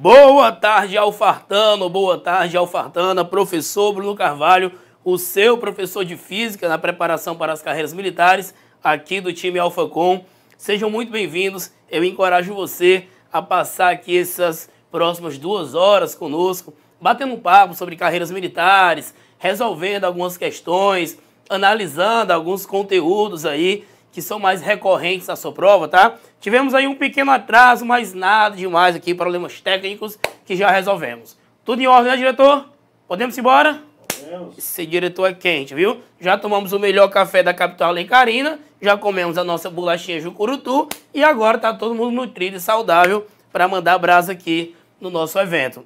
Boa tarde, Alfartano. Boa tarde, Alfartana. Professor Bruno Carvalho, o seu professor de física na preparação para as carreiras militares aqui do time Alfacom. Sejam muito bem-vindos. Eu encorajo você a passar aqui essas próximas duas horas conosco, batendo um papo sobre carreiras militares, resolvendo algumas questões, analisando alguns conteúdos aí que são mais recorrentes à sua prova, tá? Tivemos aí um pequeno atraso, mas nada demais aqui, problemas técnicos que já resolvemos. Tudo em ordem, né, diretor? Podemos ir embora? Podemos. Esse diretor é quente, viu? Já tomamos o melhor café da capital Lencarina, já comemos a nossa bolachinha Jucurutu e agora tá todo mundo nutrido e saudável para mandar brasa aqui no nosso evento.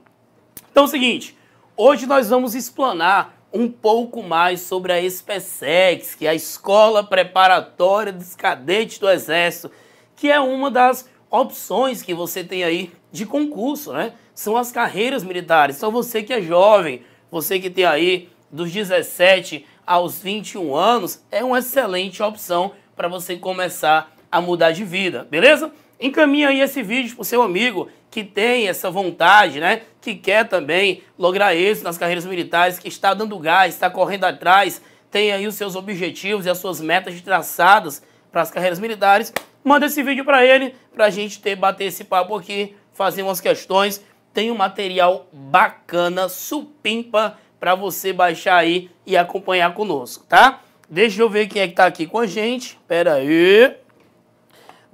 Então é o seguinte, hoje nós vamos explanar um pouco mais sobre a SPSEX, que é a Escola Preparatória dos Cadetes do Exército, que é uma das opções que você tem aí de concurso, né? São as carreiras militares. Só então, você que é jovem, você que tem aí dos 17 aos 21 anos, é uma excelente opção para você começar a mudar de vida, beleza? Encaminha aí esse vídeo para o seu amigo que tem essa vontade, né? Que quer também lograr êxito nas carreiras militares, que está dando gás, está correndo atrás, tem aí os seus objetivos e as suas metas traçadas para as carreiras militares. Manda esse vídeo para ele, para a gente ter, bater esse papo aqui, fazer umas questões. Tem um material bacana, supimpa, para você baixar aí e acompanhar conosco, tá? Deixa eu ver quem é que tá aqui com a gente. Pera aí.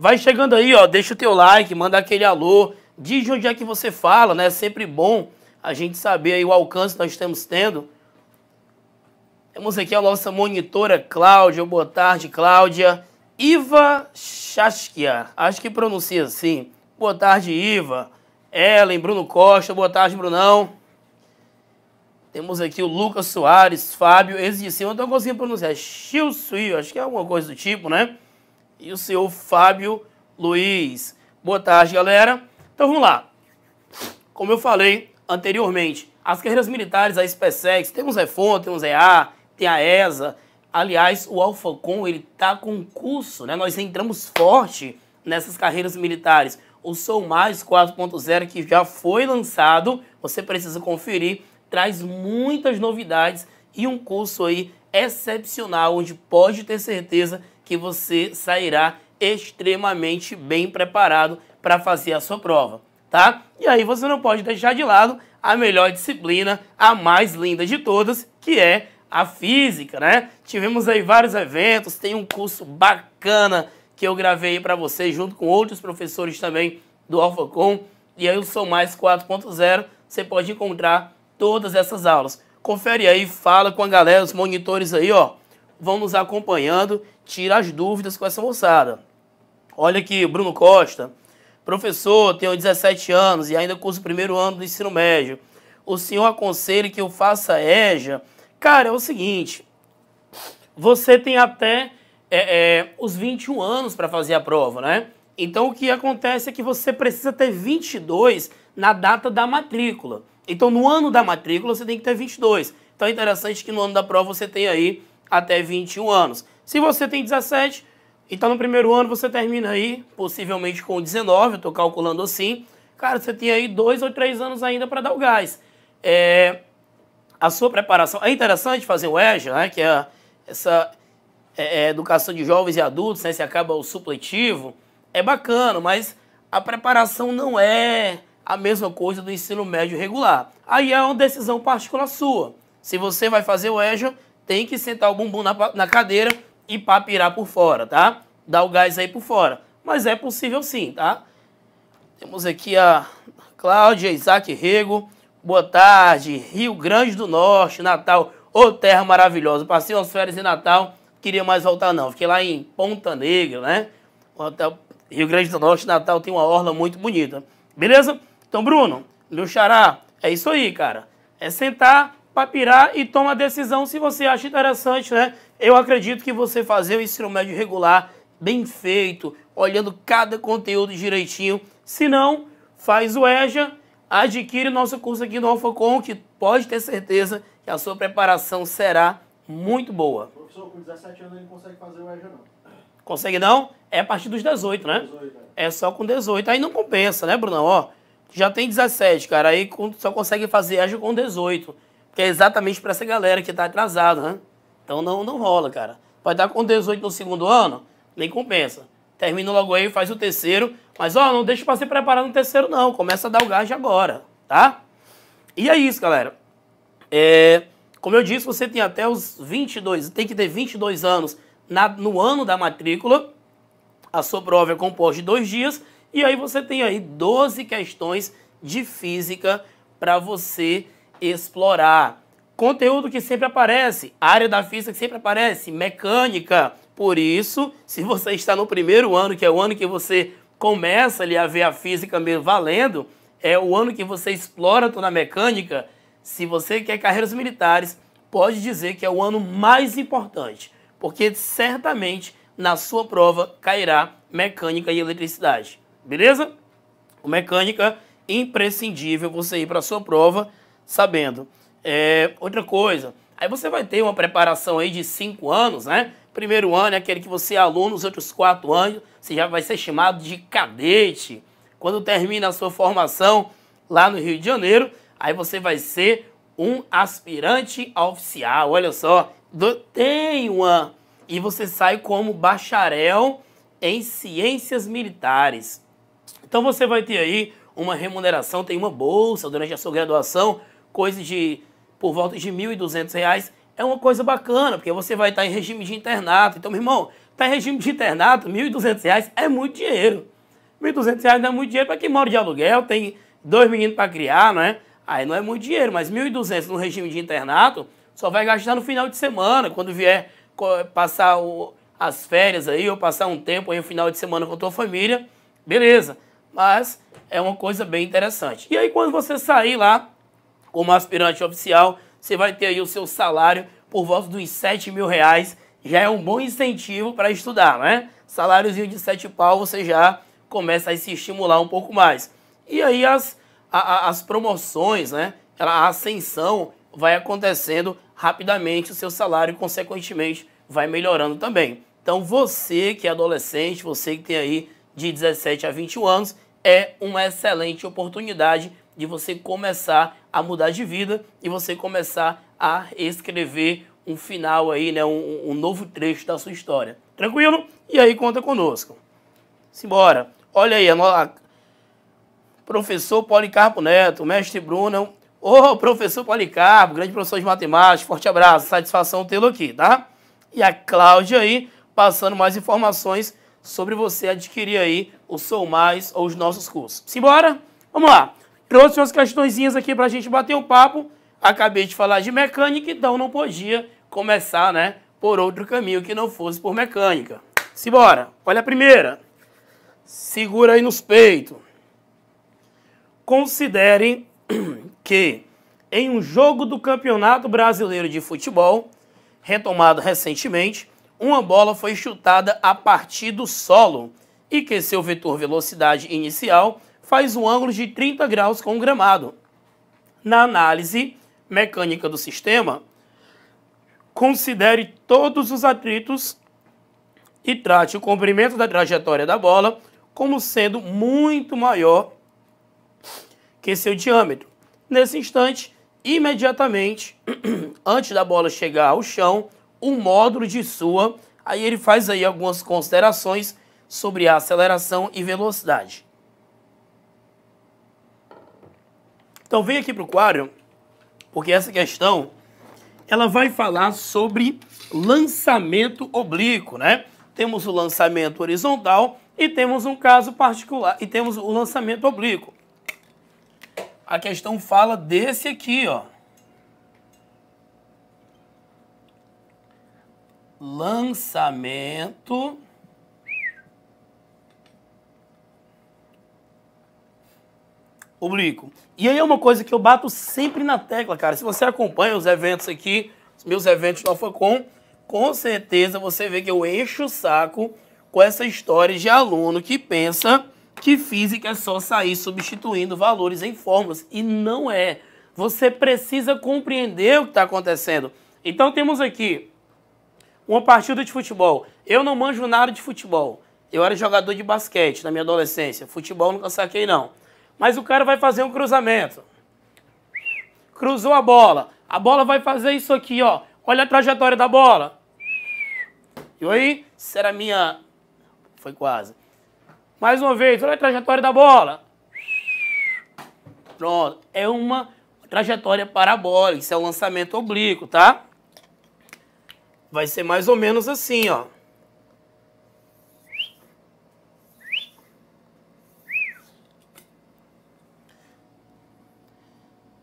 Vai chegando aí, ó, deixa o teu like, manda aquele alô, diz de onde é que você fala, né? É sempre bom a gente saber aí o alcance que nós estamos tendo. Temos aqui a nossa monitora Cláudia, boa tarde, Cláudia. Iva Chaskia, acho que pronuncia assim. Boa tarde, Iva. Ellen, Bruno Costa, boa tarde, Brunão. Temos aqui o Lucas Soares, Fábio, esse de cima, eu não consigo pronunciar. É Sui. acho que é alguma coisa do tipo, né? e o seu Fábio Luiz. Boa tarde, galera. Então vamos lá. Como eu falei anteriormente, as carreiras militares, a SpaceX, temos EFON, temos EA, tem a ESA. Aliás, o AlphaCon, ele tá com curso, né? Nós entramos forte nessas carreiras militares. O Sou Mais 4.0 que já foi lançado, você precisa conferir, traz muitas novidades e um curso aí excepcional onde pode ter certeza que você sairá extremamente bem preparado para fazer a sua prova, tá? E aí você não pode deixar de lado a melhor disciplina, a mais linda de todas, que é a física, né? Tivemos aí vários eventos, tem um curso bacana que eu gravei para você junto com outros professores também do AlphaCom e aí o Sou Mais 4.0, você pode encontrar todas essas aulas. Confere aí, fala com a galera, os monitores aí, ó vão nos acompanhando, tira as dúvidas com essa moçada. Olha aqui, Bruno Costa, professor, tenho 17 anos e ainda curso o primeiro ano do ensino médio. O senhor aconselha que eu faça EJA? Cara, é o seguinte, você tem até é, é, os 21 anos para fazer a prova, né? Então o que acontece é que você precisa ter 22 na data da matrícula. Então no ano da matrícula você tem que ter 22. Então é interessante que no ano da prova você tenha aí até 21 anos. Se você tem 17, então no primeiro ano você termina aí, possivelmente com 19, eu tô calculando assim. Cara, você tem aí dois ou três anos ainda para dar o gás. É, a sua preparação. É interessante fazer o EJA, né, que é essa é, é, educação de jovens e adultos, né, se acaba o supletivo. É bacana, mas a preparação não é a mesma coisa do ensino médio regular. Aí é uma decisão particular sua. Se você vai fazer o EJA tem que sentar o bumbum na, na cadeira e papirar por fora, tá? Dar o gás aí por fora. Mas é possível sim, tá? Temos aqui a Cláudia Isaac Rego. Boa tarde, Rio Grande do Norte, Natal. Ô terra maravilhosa. Passei umas férias em Natal, queria mais voltar não. Fiquei lá em Ponta Negra, né? O hotel Rio Grande do Norte, Natal tem uma orla muito bonita. Beleza? Então, Bruno, meu xará, é isso aí, cara. É sentar, Pirar e toma a decisão se você acha interessante, né? Eu acredito que você fazer o ensino médio regular, bem feito, olhando cada conteúdo direitinho. Se não, faz o EJA, adquire nosso curso aqui no Alphacom, que pode ter certeza que a sua preparação será muito boa. Professor, com 17 anos ele consegue fazer o EJA não. Consegue não? É a partir dos 18, né? 18, é. é. só com 18. Aí não compensa, né, Brunão? Ó, já tem 17, cara. Aí só consegue fazer EJA com 18 que é exatamente para essa galera que está atrasada, né? Então não, não rola, cara. Vai estar com 18 no segundo ano, nem compensa. Termina logo aí, faz o terceiro. Mas, ó, não deixa para se preparar no terceiro, não. Começa a dar o gás agora, tá? E é isso, galera. É, como eu disse, você tem até os 22, tem que ter 22 anos na, no ano da matrícula. A sua prova é composta de dois dias. E aí você tem aí 12 questões de física para você explorar. Conteúdo que sempre aparece, área da física que sempre aparece, mecânica. Por isso, se você está no primeiro ano, que é o ano que você começa ali a ver a física mesmo valendo, é o ano que você explora toda a mecânica. Se você quer carreiras militares, pode dizer que é o ano mais importante, porque certamente na sua prova cairá mecânica e eletricidade. Beleza? O mecânica imprescindível você ir para a sua prova sabendo. É, outra coisa, aí você vai ter uma preparação aí de cinco anos, né? Primeiro ano é aquele que você é aluno, os outros quatro anos você já vai ser chamado de cadete. Quando termina a sua formação lá no Rio de Janeiro, aí você vai ser um aspirante oficial. Olha só, tem uma. E você sai como bacharel em ciências militares. Então você vai ter aí uma remuneração, tem uma bolsa durante a sua graduação coisa de por volta de R$ reais é uma coisa bacana, porque você vai estar em regime de internato. Então, meu irmão, está em regime de internato, R$ 1.200 é muito dinheiro. R$ 1.200 não é muito dinheiro para quem mora de aluguel, tem dois meninos para criar, não é? Aí não é muito dinheiro, mas R$ 1.200 no regime de internato só vai gastar no final de semana, quando vier passar o, as férias aí, ou passar um tempo aí, um final de semana com a tua família, beleza. Mas é uma coisa bem interessante. E aí quando você sair lá como aspirante oficial, você vai ter aí o seu salário por volta dos 7 mil reais. Já é um bom incentivo para estudar, né? Saláriozinho de 7 pau, você já começa a se estimular um pouco mais. E aí as, a, as promoções, né? A ascensão vai acontecendo rapidamente, o seu salário, consequentemente, vai melhorando também. Então você que é adolescente, você que tem aí de 17 a 21 anos, é uma excelente oportunidade de você começar a mudar de vida e você começar a escrever um final aí, né, um, um novo trecho da sua história. Tranquilo? E aí conta conosco. Simbora. Olha aí, a, nossa professor Policarpo Neto, mestre Bruno. Ô, oh, professor Policarpo, grande professor de matemática, forte abraço, satisfação tê-lo aqui, tá? E a Cláudia aí, passando mais informações sobre você adquirir aí o Sou Mais ou os nossos cursos. Simbora? Vamos lá trouxe umas questõezinhas aqui para a gente bater um papo. Acabei de falar de mecânica, então não podia começar, né, por outro caminho que não fosse por mecânica. Simbora. Olha a primeira. Segura aí nos peitos. Considere que em um jogo do Campeonato Brasileiro de Futebol, retomado recentemente, uma bola foi chutada a partir do solo e que seu vetor velocidade inicial faz um ângulo de 30 graus com o gramado. Na análise mecânica do sistema, considere todos os atritos e trate o comprimento da trajetória da bola como sendo muito maior que seu diâmetro. Nesse instante, imediatamente, antes da bola chegar ao chão, o módulo de sua, aí ele faz aí algumas considerações sobre a aceleração e velocidade. Então vem aqui para o quadro, porque essa questão ela vai falar sobre lançamento oblíquo, né? Temos o lançamento horizontal e temos um caso particular e temos o lançamento oblíquo. A questão fala desse aqui, ó. Lançamento Publico. E aí é uma coisa que eu bato sempre na tecla, cara. Se você acompanha os eventos aqui, os meus eventos no AlphaCom, com certeza você vê que eu encho o saco com essa história de aluno que pensa que física é só sair substituindo valores em fórmulas. E não é. Você precisa compreender o que está acontecendo. Então temos aqui uma partida de futebol. Eu não manjo nada de futebol. Eu era jogador de basquete na minha adolescência. Futebol nunca saquei, não. Mas o cara vai fazer um cruzamento. Cruzou a bola. A bola vai fazer isso aqui, ó. Olha a trajetória da bola. E aí, será minha... Foi quase. Mais uma vez, olha a trajetória da bola. Pronto. É uma trajetória parabólica. Isso é um lançamento oblíquo, tá? Vai ser mais ou menos assim, ó.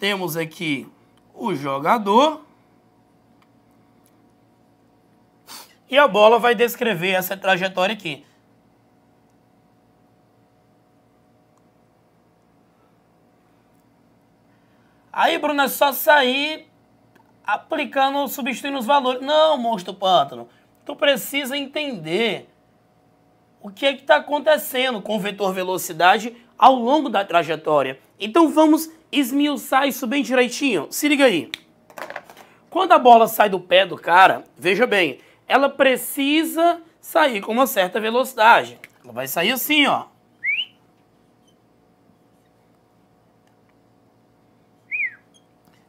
temos aqui o jogador. E a bola vai descrever essa trajetória aqui. Aí, Bruno, é só sair aplicando, substituindo os valores. Não, monstro pântano. Tu precisa entender o que é que está acontecendo com o vetor velocidade ao longo da trajetória. Então vamos esmiuçar isso bem direitinho. Se liga aí. Quando a bola sai do pé do cara, veja bem, ela precisa sair com uma certa velocidade. Ela vai sair assim, ó.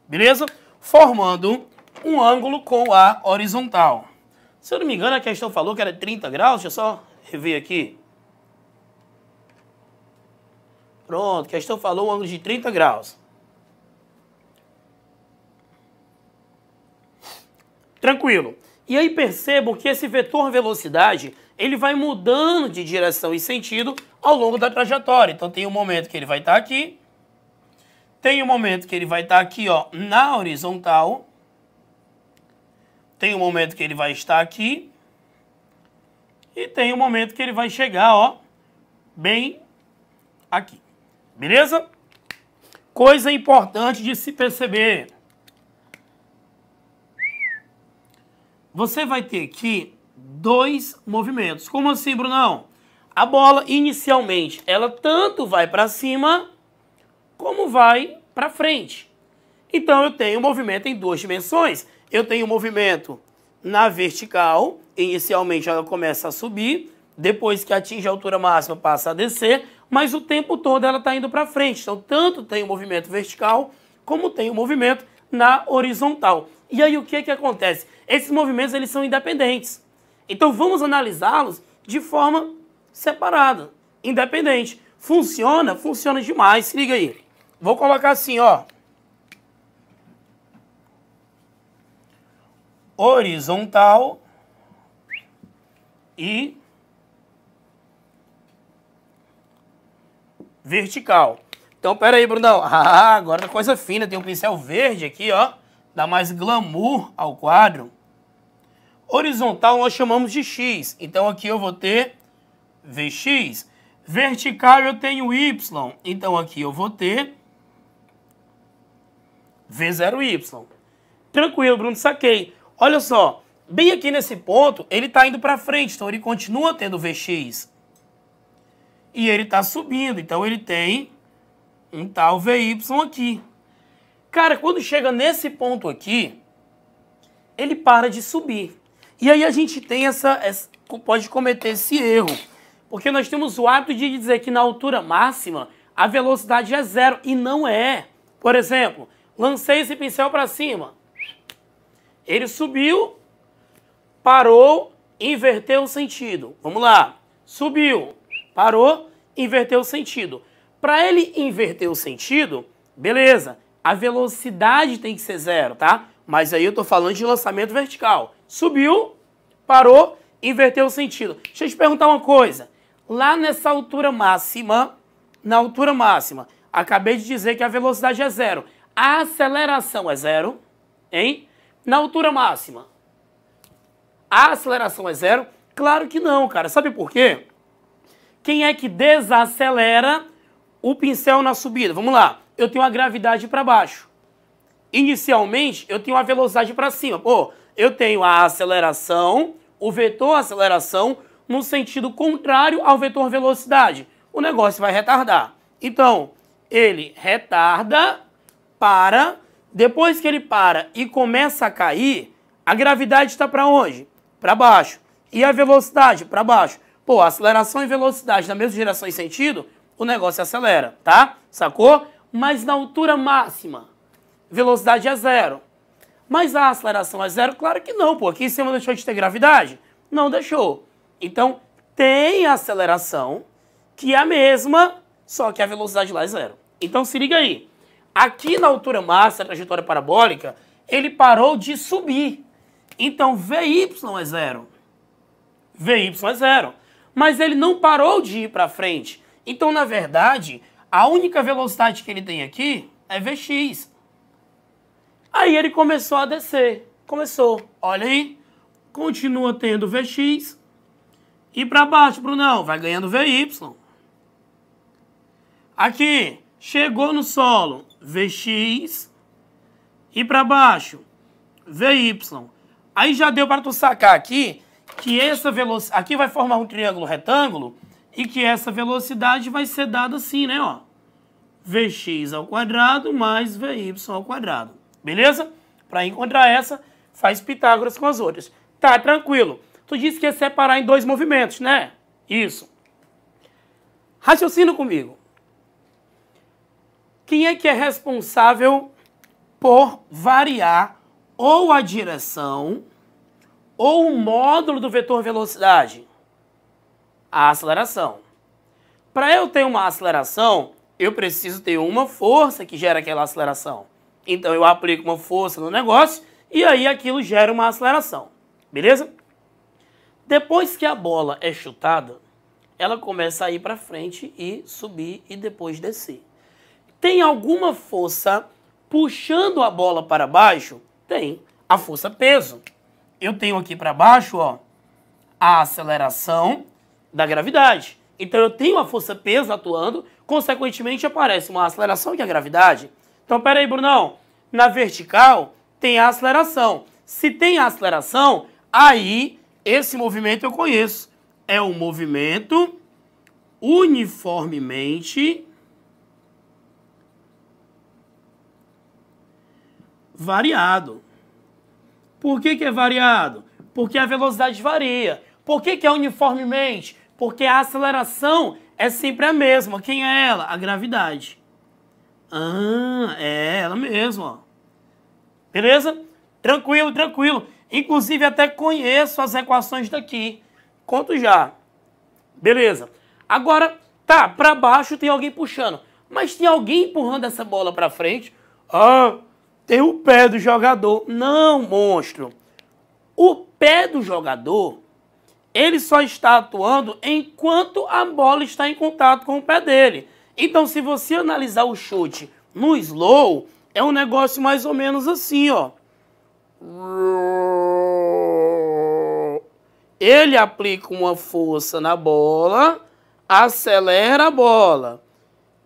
Beleza? Formando um ângulo com a horizontal. Se eu não me engano, a questão falou que era 30 graus. Deixa eu só rever aqui. Pronto, questão falou um ângulo de 30 graus. Tranquilo. E aí percebo que esse vetor velocidade, ele vai mudando de direção e sentido ao longo da trajetória. Então tem um momento que ele vai estar tá aqui, tem um momento que ele vai estar tá aqui ó, na horizontal, tem um momento que ele vai estar aqui, e tem um momento que ele vai chegar ó, bem aqui. Beleza? Coisa importante de se perceber. Você vai ter aqui dois movimentos. Como assim, Brunão? A bola, inicialmente, ela tanto vai para cima como vai para frente. Então, eu tenho um movimento em duas dimensões. Eu tenho um movimento na vertical, inicialmente ela começa a subir, depois que atinge a altura máxima passa a descer, mas o tempo todo ela está indo para frente. Então, tanto tem o movimento vertical, como tem o movimento na horizontal. E aí, o que, que acontece? Esses movimentos eles são independentes. Então, vamos analisá-los de forma separada, independente. Funciona? Funciona demais. Se liga aí. Vou colocar assim, ó. Horizontal e vertical. Então, pera aí, Brunão. Ah, agora tá coisa fina. Tem um pincel verde aqui, ó. Dá mais glamour ao quadro. Horizontal nós chamamos de X. Então, aqui eu vou ter VX. Vertical eu tenho Y. Então, aqui eu vou ter V0Y. Tranquilo, Bruno, saquei. Olha só, bem aqui nesse ponto, ele está indo para frente, então ele continua tendo VX e ele está subindo, então ele tem um tal VY aqui. Cara, quando chega nesse ponto aqui, ele para de subir. E aí a gente tem essa, essa pode cometer esse erro, porque nós temos o hábito de dizer que na altura máxima a velocidade é zero e não é. Por exemplo, lancei esse pincel para cima, ele subiu, parou, inverteu o sentido. Vamos lá, subiu, Parou, inverteu o sentido. Para ele inverter o sentido, beleza, a velocidade tem que ser zero, tá? Mas aí eu estou falando de lançamento vertical. Subiu, parou, inverteu o sentido. Deixa eu te perguntar uma coisa. Lá nessa altura máxima, na altura máxima, acabei de dizer que a velocidade é zero. A aceleração é zero, hein? Na altura máxima, a aceleração é zero? Claro que não, cara. Sabe por quê? Quem é que desacelera o pincel na subida? Vamos lá. Eu tenho a gravidade para baixo. Inicialmente, eu tenho a velocidade para cima. Pô, eu tenho a aceleração, o vetor aceleração, no sentido contrário ao vetor velocidade. O negócio vai retardar. Então, ele retarda, para, depois que ele para e começa a cair, a gravidade está para onde? Para baixo. E a velocidade? Para baixo. Pô, aceleração e velocidade na mesma direção e sentido, o negócio acelera, tá? Sacou? Mas na altura máxima, velocidade é zero. Mas a aceleração é zero? Claro que não, pô. Aqui em cima deixou de ter gravidade? Não deixou. Então, tem aceleração, que é a mesma, só que a velocidade lá é zero. Então, se liga aí. Aqui na altura máxima, trajetória parabólica, ele parou de subir. Então, VY é zero. VY é zero mas ele não parou de ir para frente. Então, na verdade, a única velocidade que ele tem aqui é Vx. Aí ele começou a descer. Começou. Olha aí. Continua tendo Vx. E para baixo, Brunão. Vai ganhando Vy. Aqui. Chegou no solo. Vx. E para baixo. Vy. Aí já deu para tu sacar aqui que essa velocidade... Aqui vai formar um triângulo retângulo e que essa velocidade vai ser dada assim, né? Ó, vx ao quadrado mais vy ao quadrado. Beleza? Para encontrar essa, faz Pitágoras com as outras. Tá, tranquilo. Tu disse que ia separar em dois movimentos, né? Isso. Raciocina comigo. Quem é que é responsável por variar ou a direção ou o módulo do vetor velocidade? A aceleração. Para eu ter uma aceleração, eu preciso ter uma força que gera aquela aceleração. Então eu aplico uma força no negócio e aí aquilo gera uma aceleração. Beleza? Depois que a bola é chutada, ela começa a ir para frente e subir e depois descer. Tem alguma força puxando a bola para baixo? Tem. A força peso eu tenho aqui para baixo ó, a aceleração da gravidade. Então eu tenho a força-peso atuando, consequentemente aparece uma aceleração de a gravidade. Então pera aí, Brunão, na vertical tem a aceleração. Se tem a aceleração, aí esse movimento eu conheço. É um movimento uniformemente variado. Por que, que é variado? Porque a velocidade varia. Por que, que é uniformemente? Porque a aceleração é sempre a mesma. Quem é ela? A gravidade. Ah, é ela mesma. Beleza? Tranquilo, tranquilo. Inclusive até conheço as equações daqui. Conto já. Beleza. Agora, tá, para baixo tem alguém puxando. Mas tem alguém empurrando essa bola para frente? Ah, tem o pé do jogador. Não, monstro. O pé do jogador, ele só está atuando enquanto a bola está em contato com o pé dele. Então, se você analisar o chute no slow, é um negócio mais ou menos assim, ó. Ele aplica uma força na bola, acelera a bola.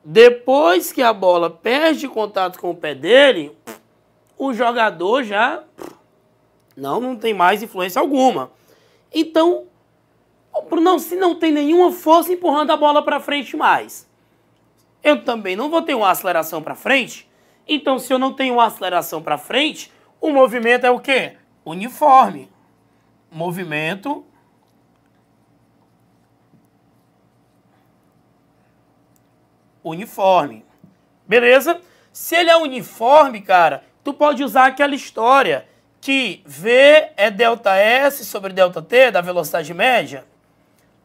Depois que a bola perde contato com o pé dele, o jogador já não, não tem mais influência alguma. Então, não, se não tem nenhuma força empurrando a bola para frente mais, eu também não vou ter uma aceleração para frente. Então, se eu não tenho uma aceleração para frente, o movimento é o quê? Uniforme. Movimento uniforme. Beleza? Se ele é uniforme, cara, tu pode usar aquela história que V é delta S sobre delta T, da velocidade média.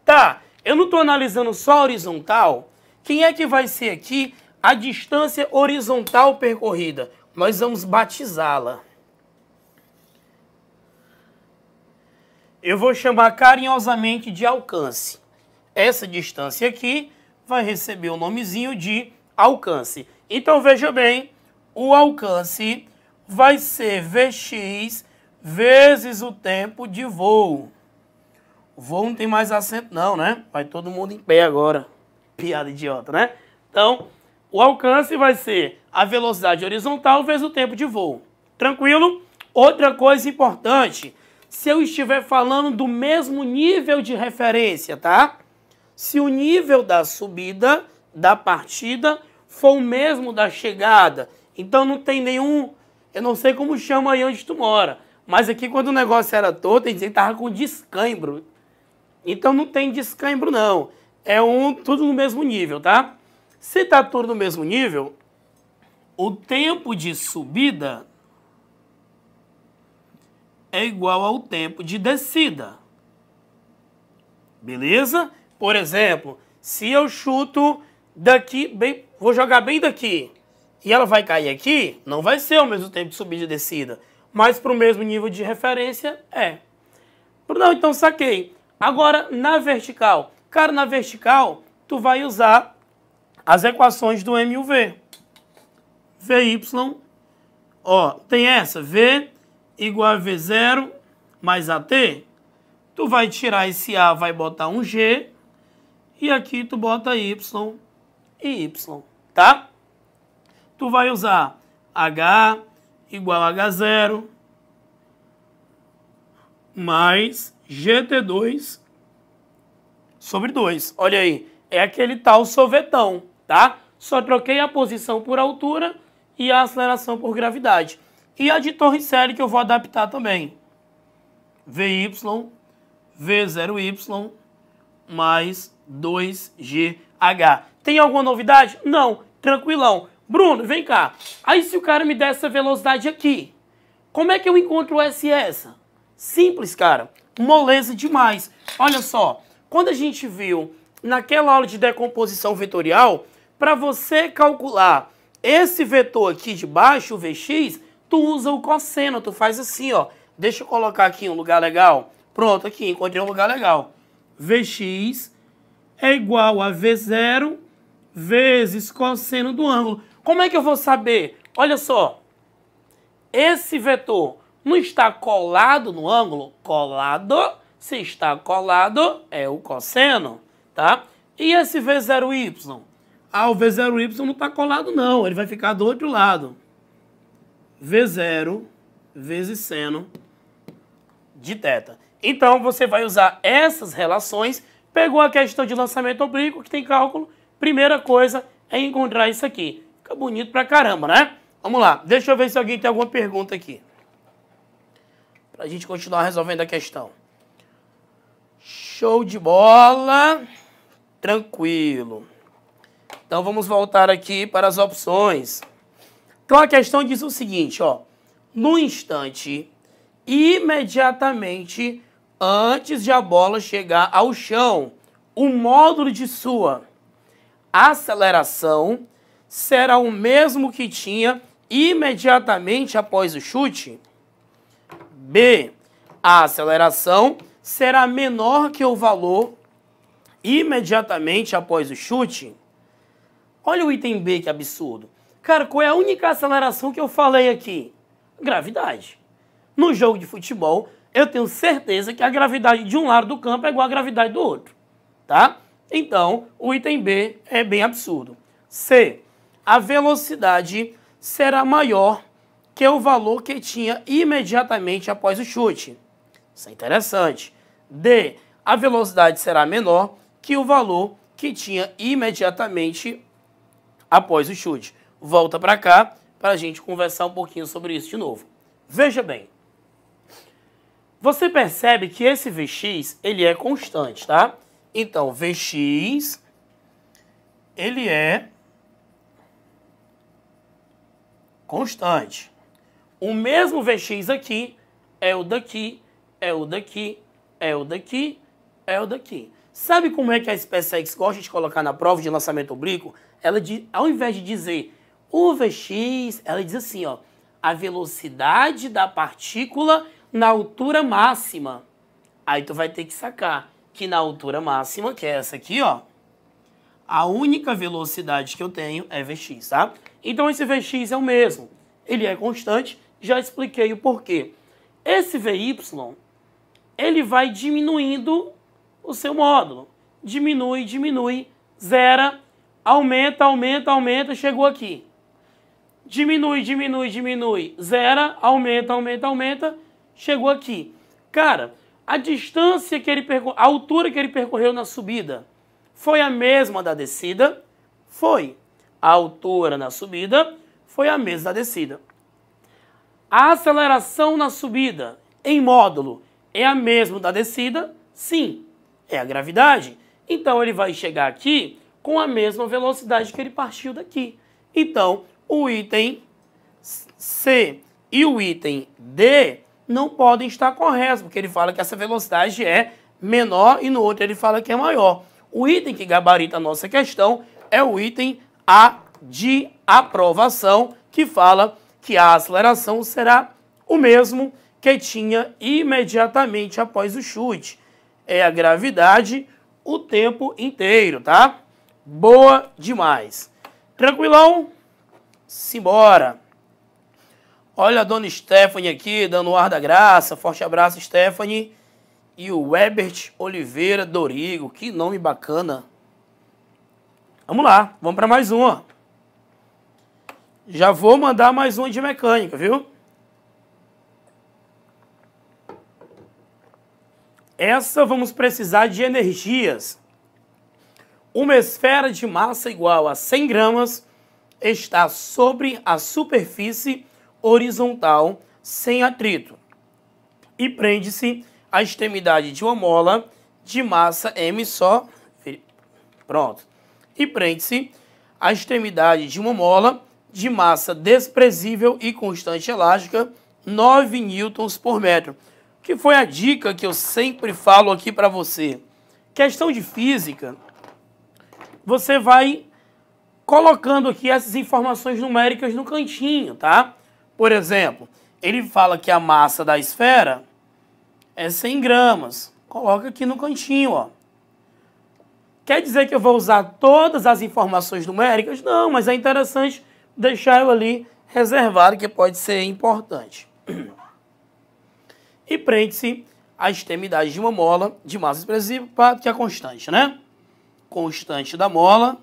Tá, eu não estou analisando só horizontal. Quem é que vai ser aqui a distância horizontal percorrida? Nós vamos batizá-la. Eu vou chamar carinhosamente de alcance. Essa distância aqui vai receber o nomezinho de alcance. Então veja bem, o alcance vai ser Vx vezes o tempo de voo. O voo não tem mais assento não, né? Vai todo mundo em pé agora. Piada idiota, né? Então, o alcance vai ser a velocidade horizontal vezes o tempo de voo. Tranquilo? Outra coisa importante, se eu estiver falando do mesmo nível de referência, tá? Se o nível da subida, da partida, for o mesmo da chegada, então não tem nenhum. Eu não sei como chama aí onde tu mora. Mas aqui quando o negócio era todo, a gente tava com descambro. Então não tem descambro, não. É um tudo no mesmo nível, tá? Se tá tudo no mesmo nível, o tempo de subida é igual ao tempo de descida. Beleza? Por exemplo, se eu chuto daqui, bem, vou jogar bem daqui e ela vai cair aqui, não vai ser ao mesmo tempo de subida e descida, mas para o mesmo nível de referência é. Não, então saquei. Agora, na vertical. Cara, na vertical, tu vai usar as equações do MUV. VY, ó, tem essa, V igual a V0 mais AT. Tu vai tirar esse A, vai botar um G, e aqui tu bota Y e Y, tá? tu vai usar H igual a H0 mais GT2 sobre 2. Olha aí, é aquele tal sorvetão, tá? Só troquei a posição por altura e a aceleração por gravidade. E a de torre série que eu vou adaptar também. VY, V0Y mais 2GH. Tem alguma novidade? Não, tranquilão. Bruno, vem cá. Aí se o cara me der essa velocidade aqui, como é que eu encontro o SS? Simples, cara. Moleza demais. Olha só, quando a gente viu naquela aula de decomposição vetorial, para você calcular esse vetor aqui de baixo, o Vx, tu usa o cosseno, tu faz assim, ó. Deixa eu colocar aqui um lugar legal. Pronto, aqui, encontrei um lugar legal. Vx é igual a V0 vezes cosseno do ângulo. Como é que eu vou saber? Olha só, esse vetor não está colado no ângulo? Colado, se está colado, é o cosseno, tá? E esse V0Y? Ah, o V0Y não está colado não, ele vai ficar do outro lado. V0 vezes seno de teta. Então, você vai usar essas relações. Pegou a questão de lançamento oblíquo, que tem cálculo. Primeira coisa é encontrar isso aqui. Fica bonito pra caramba, né? Vamos lá. Deixa eu ver se alguém tem alguma pergunta aqui. Pra gente continuar resolvendo a questão. Show de bola. Tranquilo. Então vamos voltar aqui para as opções. Então a questão diz o seguinte, ó. No instante, imediatamente antes de a bola chegar ao chão, o módulo de sua aceleração será o mesmo que tinha imediatamente após o chute? B. A aceleração será menor que o valor imediatamente após o chute? Olha o item B, que absurdo. Cara, qual é a única aceleração que eu falei aqui? Gravidade. No jogo de futebol, eu tenho certeza que a gravidade de um lado do campo é igual à gravidade do outro, tá? Então, o item B é bem absurdo. C a velocidade será maior que o valor que tinha imediatamente após o chute. Isso é interessante. D. A velocidade será menor que o valor que tinha imediatamente após o chute. Volta para cá para a gente conversar um pouquinho sobre isso de novo. Veja bem. Você percebe que esse Vx, ele é constante, tá? Então, Vx, ele é constante. O mesmo Vx aqui é o daqui, é o daqui, é o daqui, é o daqui. Sabe como é que a SpaceX gosta de colocar na prova de lançamento oblíquo? Ela diz, ao invés de dizer o Vx, ela diz assim, ó, a velocidade da partícula na altura máxima. Aí tu vai ter que sacar que na altura máxima, que é essa aqui, ó, a única velocidade que eu tenho é Vx, tá? Então esse Vx é o mesmo, ele é constante, já expliquei o porquê. Esse Vy, ele vai diminuindo o seu módulo, diminui, diminui, zera, aumenta, aumenta, aumenta, chegou aqui. Diminui, diminui, diminui, zera, aumenta, aumenta, aumenta, chegou aqui. Cara, a distância que ele percorreu, a altura que ele percorreu na subida, foi a mesma da descida? Foi. A altura na subida foi a mesma da descida. A aceleração na subida em módulo é a mesma da descida? Sim. É a gravidade. Então ele vai chegar aqui com a mesma velocidade que ele partiu daqui. Então, o item C e o item D não podem estar corretos, porque ele fala que essa velocidade é menor e no outro ele fala que é maior. O item que gabarita a nossa questão é o item A de aprovação, que fala que a aceleração será o mesmo que tinha imediatamente após o chute. É a gravidade o tempo inteiro, tá? Boa demais. Tranquilão? Simbora. Olha a dona Stephanie aqui, dando o ar da graça. Forte abraço, Stephanie e o Webert Oliveira Dorigo. Que nome bacana. Vamos lá, vamos para mais uma. Já vou mandar mais uma de mecânica, viu? Essa vamos precisar de energias. Uma esfera de massa igual a 100 gramas está sobre a superfície horizontal sem atrito e prende-se a extremidade de uma mola de massa M só. Pronto. E prende-se a extremidade de uma mola de massa desprezível e constante elástica, 9 newtons por metro. Que foi a dica que eu sempre falo aqui para você. Questão de física, você vai colocando aqui essas informações numéricas no cantinho, tá? Por exemplo, ele fala que a massa da esfera é 100 gramas. Coloca aqui no cantinho, ó. Quer dizer que eu vou usar todas as informações numéricas? Não, mas é interessante deixar eu ali reservado, que pode ser importante. E prende-se a extremidade de uma mola de massa expressiva, que é constante, né? Constante da mola,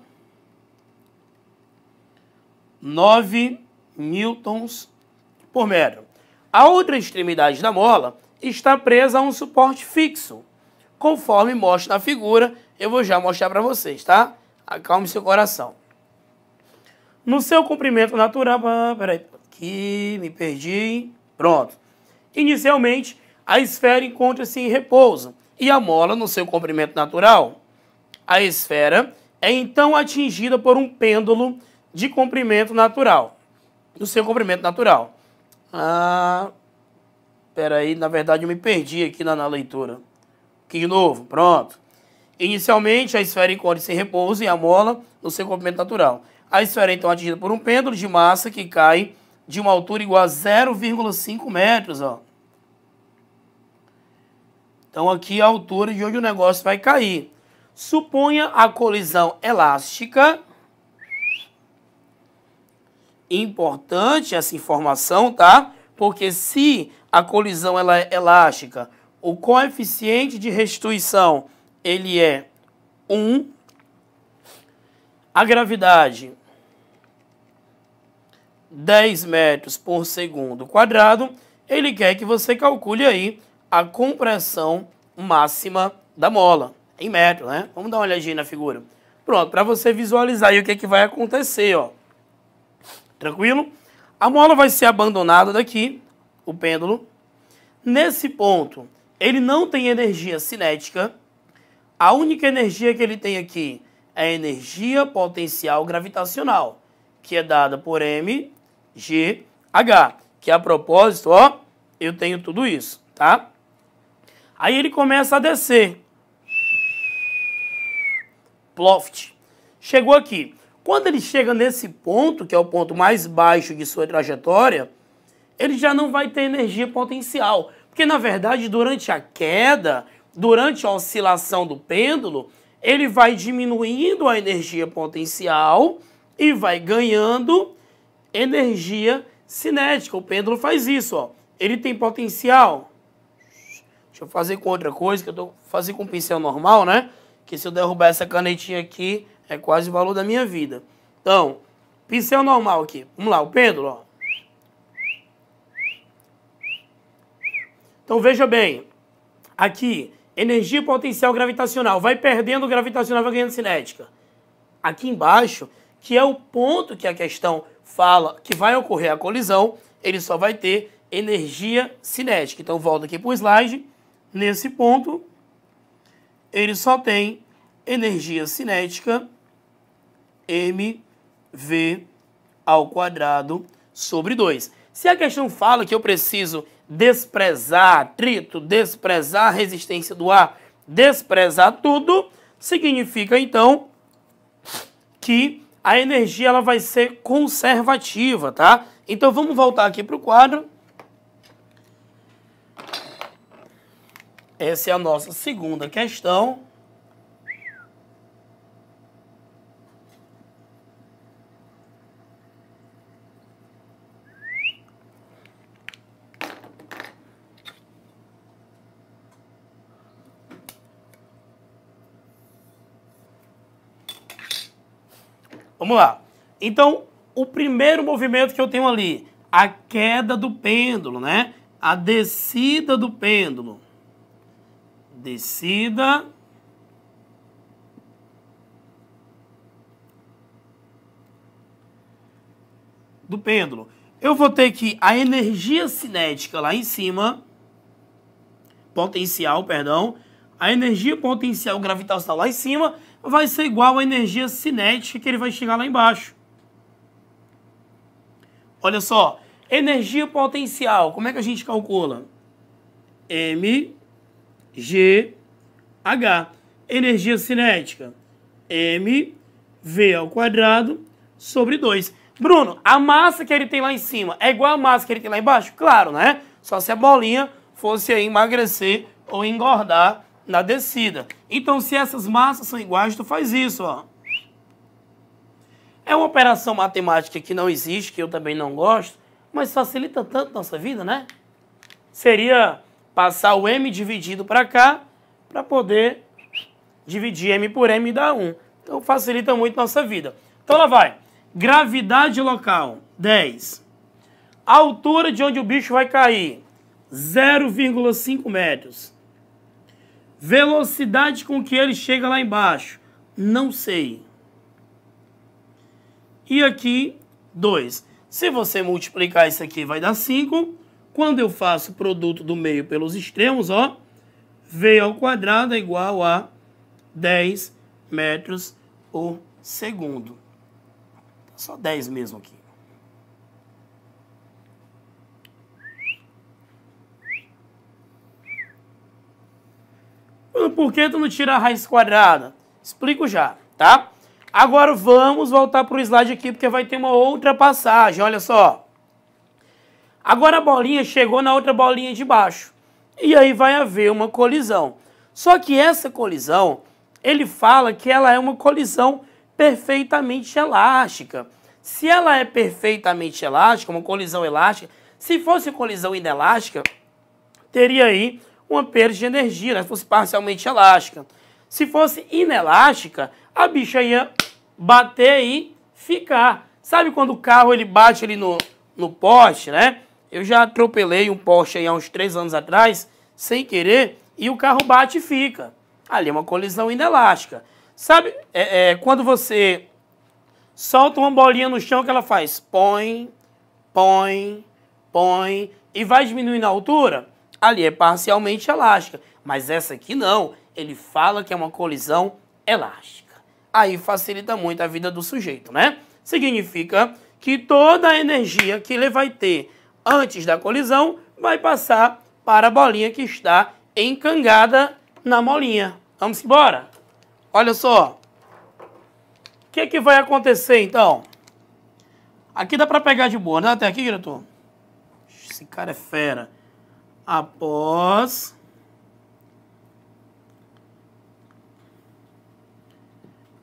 9 newtons por metro. A outra extremidade da mola está presa a um suporte fixo, conforme mostra na figura, eu vou já mostrar para vocês, tá? Acalme seu coração. No seu comprimento natural, ah, peraí, aqui, me perdi, pronto. Inicialmente, a esfera encontra-se em repouso e a mola no seu comprimento natural. A esfera é então atingida por um pêndulo de comprimento natural, no seu comprimento natural. Ah, Pera aí, na verdade eu me perdi aqui na, na leitura. Aqui de novo, pronto. Inicialmente, a esfera encolhe sem repouso e a mola no seu comprimento natural. A esfera então, é então atingida por um pêndulo de massa que cai de uma altura igual a 0,5 metros. Ó. Então aqui é a altura de onde o negócio vai cair. Suponha a colisão elástica. Importante essa informação, tá? Porque se a colisão ela é elástica. O coeficiente de restituição ele é 1. A gravidade 10 metros por segundo quadrado. Ele quer que você calcule aí a compressão máxima da mola em metro, né? Vamos dar uma olhadinha na figura. Pronto, para você visualizar aí o que, é que vai acontecer, ó. Tranquilo? A mola vai ser abandonada daqui o pêndulo. Nesse ponto, ele não tem energia cinética. A única energia que ele tem aqui é a energia potencial gravitacional, que é dada por mgh, que a propósito, ó, eu tenho tudo isso, tá? Aí ele começa a descer. Ploft. Chegou aqui. Quando ele chega nesse ponto, que é o ponto mais baixo de sua trajetória, ele já não vai ter energia potencial. Porque, na verdade, durante a queda, durante a oscilação do pêndulo, ele vai diminuindo a energia potencial e vai ganhando energia cinética. O pêndulo faz isso, ó. Ele tem potencial. Deixa eu fazer com outra coisa, que eu estou fazendo com um pincel normal, né? Que se eu derrubar essa canetinha aqui, é quase o valor da minha vida. Então, pincel normal aqui. Vamos lá, o pêndulo, ó. Então veja bem, aqui, energia potencial gravitacional, vai perdendo gravitacional, vai ganhando cinética. Aqui embaixo, que é o ponto que a questão fala que vai ocorrer a colisão, ele só vai ter energia cinética. Então volta aqui para o slide, nesse ponto, ele só tem energia cinética mv ao quadrado sobre 2. Se a questão fala que eu preciso desprezar atrito, desprezar resistência do ar, desprezar tudo, significa então que a energia ela vai ser conservativa, tá? Então vamos voltar aqui para o quadro. Essa é a nossa segunda questão. Vamos lá. Então, o primeiro movimento que eu tenho ali, a queda do pêndulo, né? A descida do pêndulo. Descida. Do pêndulo. Eu vou ter que a energia cinética lá em cima, potencial, perdão, a energia potencial gravitacional lá em cima vai ser igual à energia cinética que ele vai chegar lá embaixo. Olha só, energia potencial, como é que a gente calcula? MGH. Energia cinética, MV ao quadrado sobre 2. Bruno, a massa que ele tem lá em cima é igual à massa que ele tem lá embaixo? Claro, né? Só se a bolinha fosse emagrecer ou engordar na descida. Então, se essas massas são iguais, tu faz isso, ó. É uma operação matemática que não existe, que eu também não gosto, mas facilita tanto nossa vida, né? Seria passar o m dividido para cá para poder dividir m por m e dar 1. Então facilita muito nossa vida. Então lá vai. Gravidade local, 10. A altura de onde o bicho vai cair, 0,5 metros. Velocidade com que ele chega lá embaixo, não sei. E aqui, 2. Se você multiplicar isso aqui, vai dar 5. Quando eu faço o produto do meio pelos extremos, ó, V ao quadrado é igual a 10 metros por segundo. Só 10 mesmo aqui. Por que tu não tira a raiz quadrada? Explico já, tá? Agora vamos voltar para o slide aqui, porque vai ter uma outra passagem, olha só. Agora a bolinha chegou na outra bolinha de baixo. E aí vai haver uma colisão. Só que essa colisão, ele fala que ela é uma colisão perfeitamente elástica. Se ela é perfeitamente elástica, uma colisão elástica, se fosse colisão inelástica, teria aí uma perda de energia, né? se fosse parcialmente elástica. Se fosse inelástica, a bicha ia bater e ficar. Sabe quando o carro ele bate ali no, no poste, né? Eu já atropelei um poste aí há uns três anos atrás, sem querer, e o carro bate e fica. Ali é uma colisão inelástica. Sabe é, é, quando você solta uma bolinha no chão que ela faz põe, põe, põe e vai diminuindo a altura? ali é parcialmente elástica, mas essa aqui não. Ele fala que é uma colisão elástica. Aí facilita muito a vida do sujeito, né? Significa que toda a energia que ele vai ter antes da colisão vai passar para a bolinha que está encangada na molinha. Vamos embora? Olha só. O que, é que vai acontecer então? Aqui dá para pegar de boa, né? Até aqui, diretor? Esse cara é fera após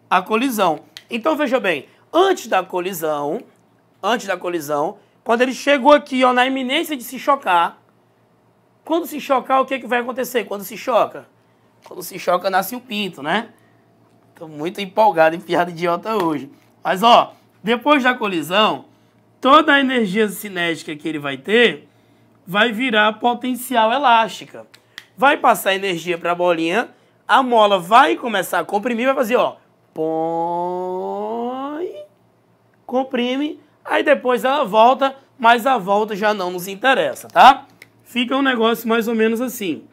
a colisão. Então veja bem, antes da colisão, antes da colisão, quando ele chegou aqui ó, na iminência de se chocar, quando se chocar, o que, que vai acontecer? Quando se choca? Quando se choca, nasce o pinto, né? Estou muito empolgado em piada idiota hoje. Mas ó, depois da colisão, toda a energia cinética que ele vai ter vai virar potencial elástica. Vai passar energia para a bolinha, a mola vai começar a comprimir, vai fazer, ó, põe, comprime, aí depois ela volta, mas a volta já não nos interessa, tá? Fica um negócio mais ou menos assim.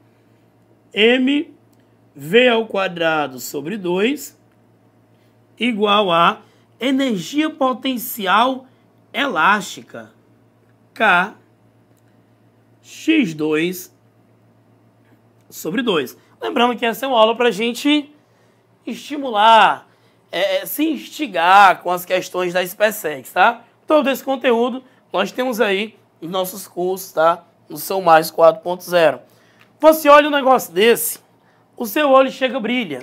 M V ao quadrado sobre 2 igual a energia potencial elástica K x2 sobre 2. Lembrando que essa é uma aula para a gente estimular, é, é, se instigar com as questões da SPSEX, tá? Todo esse conteúdo nós temos aí nos nossos cursos, tá? No São Mais 4.0. Você olha um negócio desse, o seu olho chega brilha.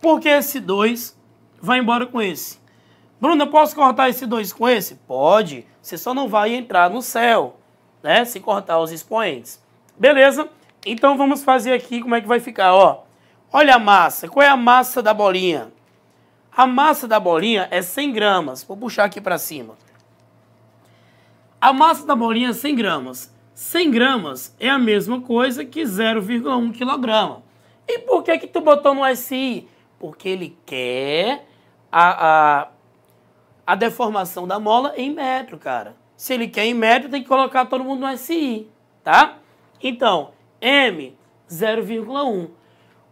Porque esse 2 vai embora com esse. Bruna, posso cortar esse 2 com esse? Pode. Você só não vai entrar no céu né? cortar os expoentes. Beleza? Então vamos fazer aqui como é que vai ficar, ó. Olha a massa. Qual é a massa da bolinha? A massa da bolinha é 100 gramas. Vou puxar aqui para cima. A massa da bolinha é 100 gramas. 100 gramas é a mesma coisa que 0,1 quilograma. E por que que tu botou no SI? Porque ele quer a, a, a deformação da mola em metro, cara. Se ele quer em média, tem que colocar todo mundo no SI, tá? Então, M, 0,1.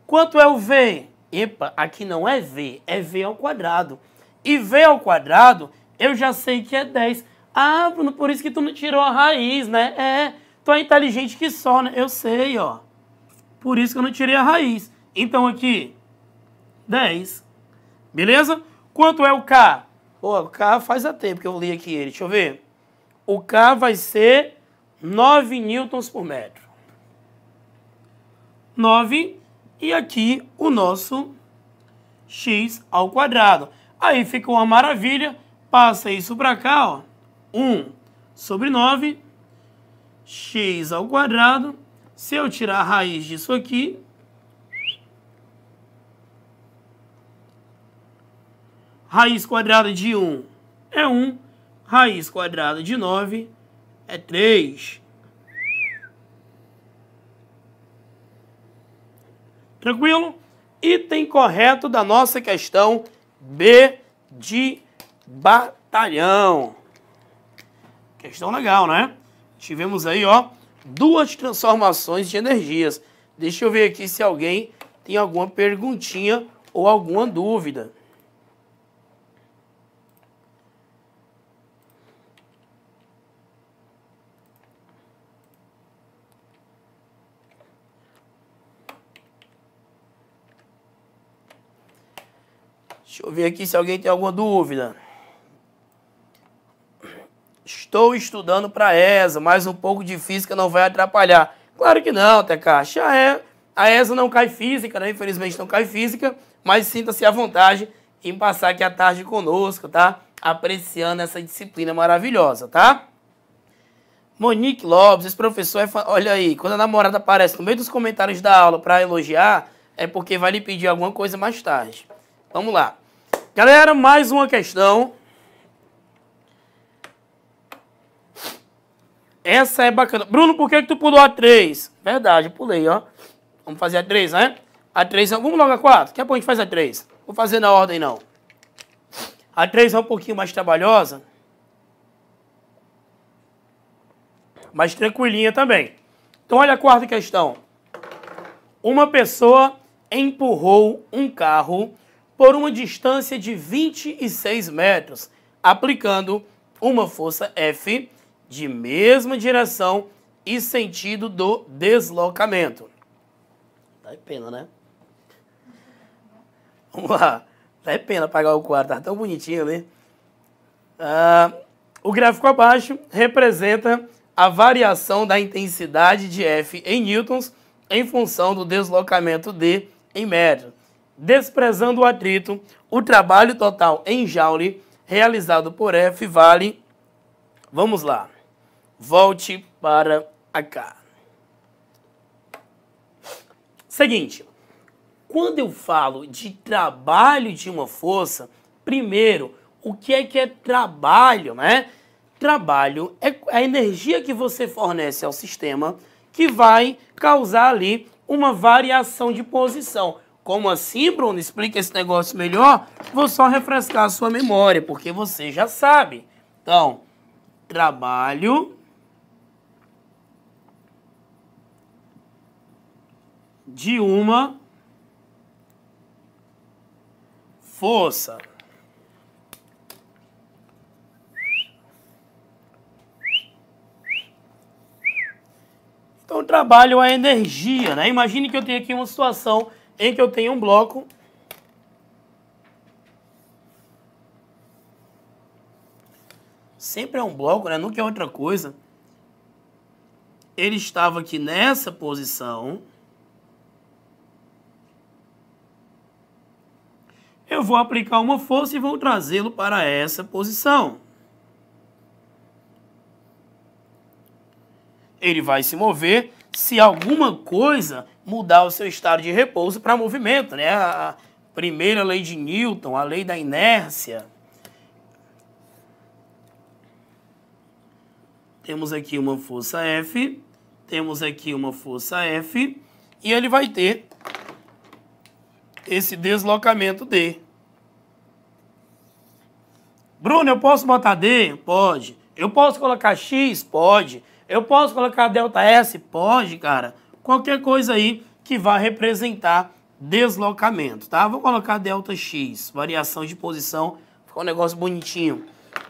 Quanto é o V? Epa, aqui não é V, é V ao quadrado. E V ao quadrado, eu já sei que é 10. Ah, Bruno, por isso que tu não tirou a raiz, né? É, tu é inteligente que só, né? Eu sei, ó. Por isso que eu não tirei a raiz. Então aqui, 10. Beleza? Quanto é o K? Pô, o K faz a tempo que eu li aqui ele. Deixa eu ver o K vai ser 9 newtons por metro. 9 e aqui o nosso x ao quadrado. Aí fica uma maravilha, passa isso para cá, ó, 1 sobre 9, x ao quadrado. Se eu tirar a raiz disso aqui, raiz quadrada de 1 é 1, Raiz quadrada de 9 é 3. Tranquilo? Item correto da nossa questão B de batalhão. Questão legal, né? Tivemos aí, ó, duas transformações de energias. Deixa eu ver aqui se alguém tem alguma perguntinha ou alguma dúvida. Deixa eu ver aqui se alguém tem alguma dúvida. Estou estudando para ESA, mas um pouco de física não vai atrapalhar. Claro que não, Tecache. A, é, a ESA não cai física, né? Infelizmente não cai física, mas sinta-se à vontade em passar aqui a tarde conosco, tá? Apreciando essa disciplina maravilhosa, tá? Monique Lopes, esse professor é. Fa... Olha aí, quando a namorada aparece no meio dos comentários da aula para elogiar, é porque vai lhe pedir alguma coisa mais tarde. Vamos lá. Galera, mais uma questão. Essa é bacana. Bruno, por que, que tu pulou a 3? Verdade, pulei, ó. Vamos fazer a 3, né? A 3, é vamos logo a 4? Daqui a pouco a gente faz a 3. Vou fazer na ordem, não. A 3 é um pouquinho mais trabalhosa. Mais tranquilinha também. Então, olha a quarta questão. Uma pessoa empurrou um carro por uma distância de 26 metros, aplicando uma força F de mesma direção e sentido do deslocamento. Dá tá pena, né? Vamos lá. Dá tá pena pagar o quadro, tá tão bonitinho ali. Ah, o gráfico abaixo representa a variação da intensidade de F em newtons em função do deslocamento D em metros. Desprezando o atrito, o trabalho total em Joule realizado por F vale. Vamos lá. Volte para cá. Seguinte, quando eu falo de trabalho de uma força, primeiro, o que é que é trabalho, né? Trabalho é a energia que você fornece ao sistema que vai causar ali uma variação de posição. Como assim, Bruno? Explica esse negócio melhor. Vou só refrescar a sua memória, porque você já sabe. Então, trabalho de uma força. Então, trabalho é energia, né? Imagine que eu tenho aqui uma situação em que eu tenho um bloco sempre é um bloco, né? Nunca é outra coisa. Ele estava aqui nessa posição. Eu vou aplicar uma força e vou trazê-lo para essa posição. Ele vai se mover se alguma coisa mudar o seu estado de repouso para movimento, né? A primeira lei de Newton, a lei da inércia. Temos aqui uma força F, temos aqui uma força F, e ele vai ter esse deslocamento D. Bruno, eu posso botar D? Pode. Eu posso colocar X? Pode. Eu posso colocar delta S? Pode, cara. Qualquer coisa aí que vá representar deslocamento, tá? Vou colocar delta X, variação de posição, ficou um negócio bonitinho.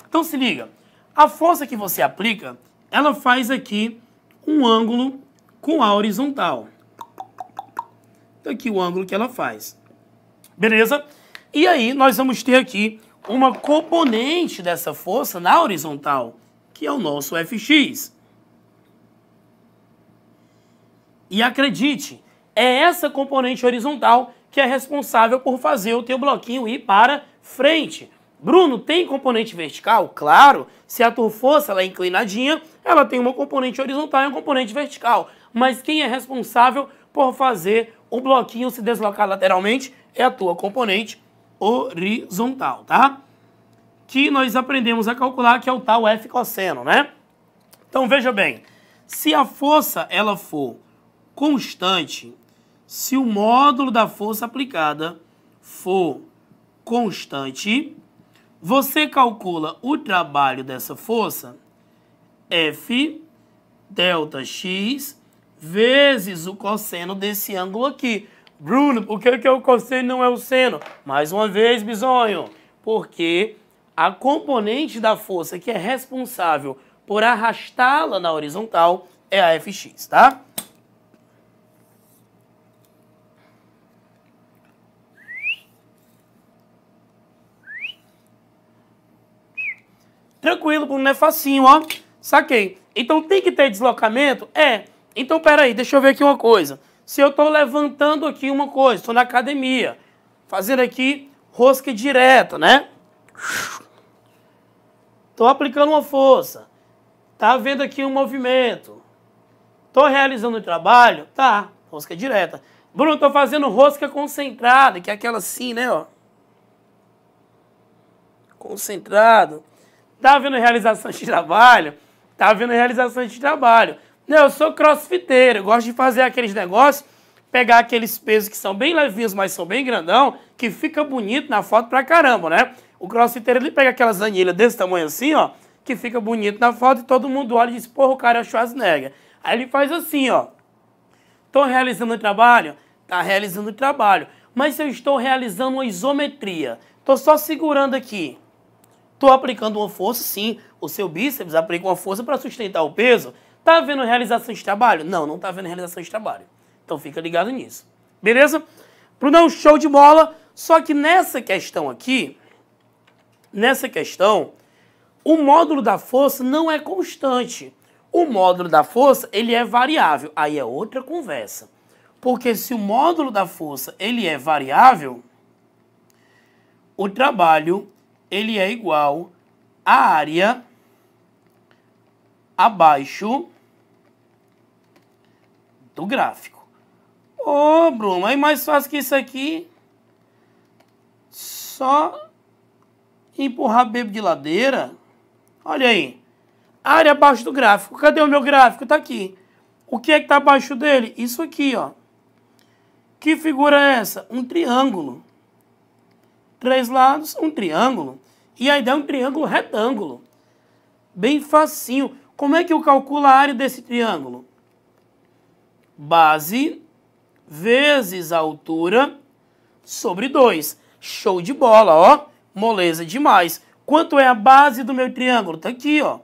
Então se liga, a força que você aplica, ela faz aqui um ângulo com a horizontal. Então aqui o ângulo que ela faz. Beleza? E aí nós vamos ter aqui uma componente dessa força na horizontal, que é o nosso Fx. E acredite, é essa componente horizontal que é responsável por fazer o teu bloquinho ir para frente. Bruno, tem componente vertical? Claro, se a tua força ela é inclinadinha, ela tem uma componente horizontal e uma componente vertical. Mas quem é responsável por fazer o bloquinho se deslocar lateralmente é a tua componente horizontal, tá? Que nós aprendemos a calcular que é o tal F cosseno, né? Então veja bem, se a força ela for constante, se o módulo da força aplicada for constante, você calcula o trabalho dessa força, F delta x vezes o cosseno desse ângulo aqui. Bruno, por que, que é o cosseno não é o seno? Mais uma vez, bisonho, porque a componente da força que é responsável por arrastá-la na horizontal é a Fx, tá? Tranquilo, Bruno, é facinho, ó. Saquei. Então tem que ter deslocamento? É. Então peraí, deixa eu ver aqui uma coisa. Se eu estou levantando aqui uma coisa, estou na academia, fazendo aqui rosca direta, né? Estou aplicando uma força. Tá vendo aqui um movimento. Estou realizando o um trabalho? Tá, rosca direta. Bruno, estou fazendo rosca concentrada, que é aquela assim, né? Ó. Concentrado. Tá vendo realização de trabalho? Tá vendo realização de trabalho. Não, eu sou crossfiteiro, eu gosto de fazer aqueles negócios, pegar aqueles pesos que são bem levinhos, mas são bem grandão, que fica bonito na foto pra caramba, né? O crossfiteiro, ele pega aquelas anilhas desse tamanho assim, ó, que fica bonito na foto e todo mundo olha e diz, porra, o cara é o Schwarzenegger. Aí ele faz assim, ó. Tô realizando o trabalho? Tá realizando o trabalho. Mas eu estou realizando uma isometria. Tô só segurando aqui. Estou aplicando uma força, sim. O seu bíceps aplica uma força para sustentar o peso. Tá vendo realização de trabalho? Não, não tá vendo realização de trabalho. Então fica ligado nisso. Beleza? Brunão, show de bola. Só que nessa questão aqui, nessa questão, o módulo da força não é constante. O módulo da força, ele é variável. Aí é outra conversa. Porque se o módulo da força, ele é variável, o trabalho ele é igual à área abaixo do gráfico. Ô, oh, Bruno, é mais fácil que isso aqui. Só empurrar bebo de ladeira. Olha aí. Área abaixo do gráfico. Cadê o meu gráfico? Tá aqui. O que é que tá abaixo dele? Isso aqui, ó. Que figura é essa? Um triângulo. Três lados, um triângulo. E aí dá é um triângulo retângulo. Bem facinho. Como é que eu calculo a área desse triângulo? Base vezes a altura sobre 2. Show de bola, ó. Moleza demais. Quanto é a base do meu triângulo? Tá aqui, ó.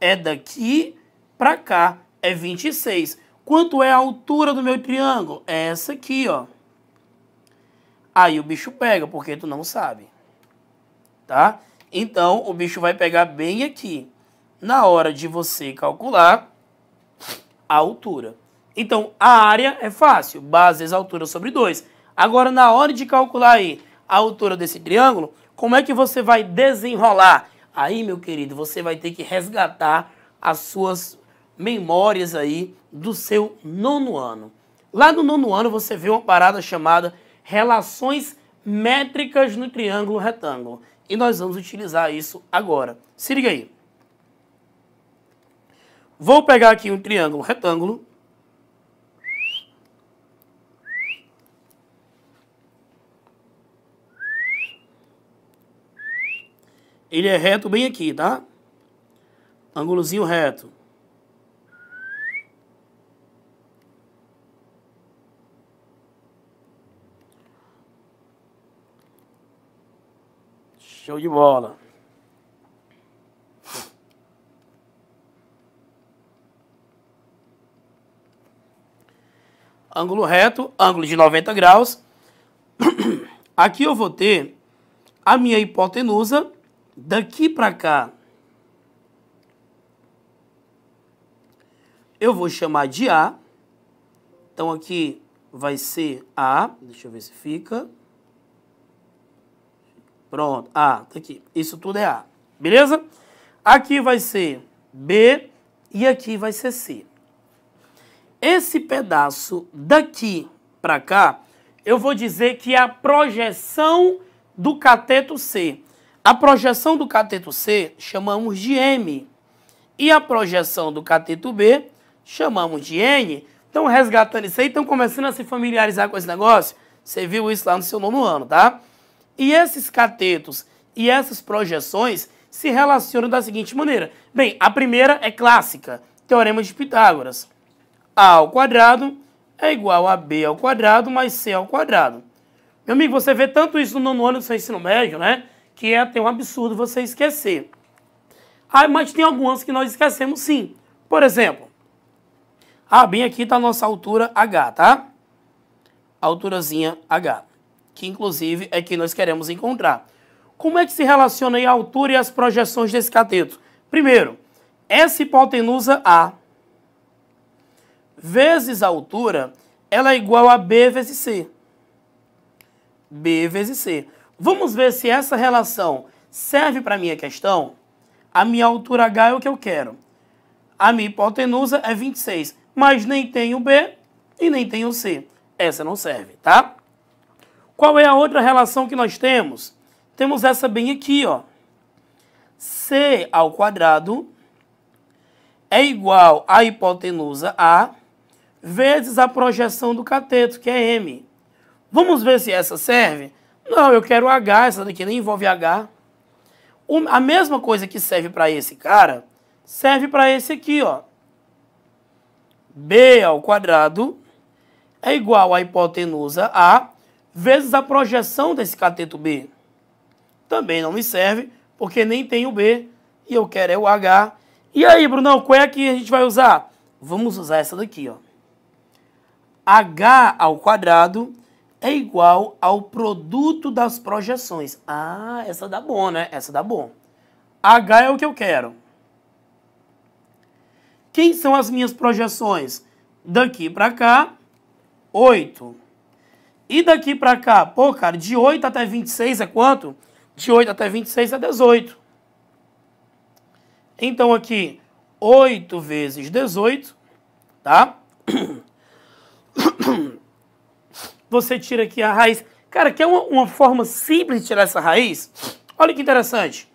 É daqui para cá. É 26. Quanto é a altura do meu triângulo? É essa aqui, ó. Aí o bicho pega, porque tu não sabe. Tá? Então, o bicho vai pegar bem aqui, na hora de você calcular a altura. Então, a área é fácil, base vezes altura sobre 2. Agora, na hora de calcular aí a altura desse triângulo, como é que você vai desenrolar? Aí, meu querido, você vai ter que resgatar as suas memórias aí do seu nono ano. Lá no nono ano você vê uma parada chamada relações métricas no triângulo retângulo e nós vamos utilizar isso agora. Se liga aí. Vou pegar aqui um triângulo retângulo. Ele é reto bem aqui, tá? Ângulozinho reto. Show de bola. Ângulo reto, ângulo de 90 graus. Aqui eu vou ter a minha hipotenusa daqui para cá. Eu vou chamar de A. Então aqui vai ser A, deixa eu ver se fica. Pronto, A, tá aqui. Isso tudo é A, beleza? Aqui vai ser B e aqui vai ser C. Esse pedaço daqui para cá, eu vou dizer que é a projeção do cateto C. A projeção do cateto C chamamos de M. E a projeção do cateto B chamamos de N. Então, resgatando isso aí, estão começando a se familiarizar com esse negócio? Você viu isso lá no seu nono ano, tá? E esses catetos e essas projeções se relacionam da seguinte maneira. Bem, a primeira é clássica, Teorema de Pitágoras. A ao quadrado é igual a B ao quadrado mais C ao quadrado. Meu amigo, você vê tanto isso no nono ano do seu ensino médio, né? Que é até um absurdo você esquecer. Ah, mas tem algumas que nós esquecemos sim. Por exemplo, ah, bem aqui está a nossa altura H, tá? Alturazinha H que inclusive é que nós queremos encontrar. Como é que se relaciona a altura e as projeções desse cateto? Primeiro, essa hipotenusa A vezes a altura, ela é igual a B vezes C. B vezes C. Vamos ver se essa relação serve para a minha questão? A minha altura H é o que eu quero. A minha hipotenusa é 26, mas nem tenho B e nem tenho C. Essa não serve, tá? Qual é a outra relação que nós temos? Temos essa bem aqui, ó. C ao quadrado é igual à hipotenusa A vezes a projeção do cateto, que é M. Vamos ver se essa serve? Não, eu quero H, essa daqui nem envolve H. A mesma coisa que serve para esse cara, serve para esse aqui, ó. B ao quadrado é igual à hipotenusa A vezes a projeção desse cateto B. Também não me serve, porque nem tem o B e eu quero é o H. E aí, Brunão, qual é que a gente vai usar? Vamos usar essa daqui, ó. H ao quadrado é igual ao produto das projeções. Ah, essa dá bom, né? Essa dá bom. H é o que eu quero. Quem são as minhas projeções? Daqui para cá, 8. E daqui pra cá? Pô, cara, de 8 até 26 é quanto? De 8 até 26 é 18. Então aqui, 8 vezes 18, tá? Você tira aqui a raiz. Cara, quer uma, uma forma simples de tirar essa raiz? Olha que interessante.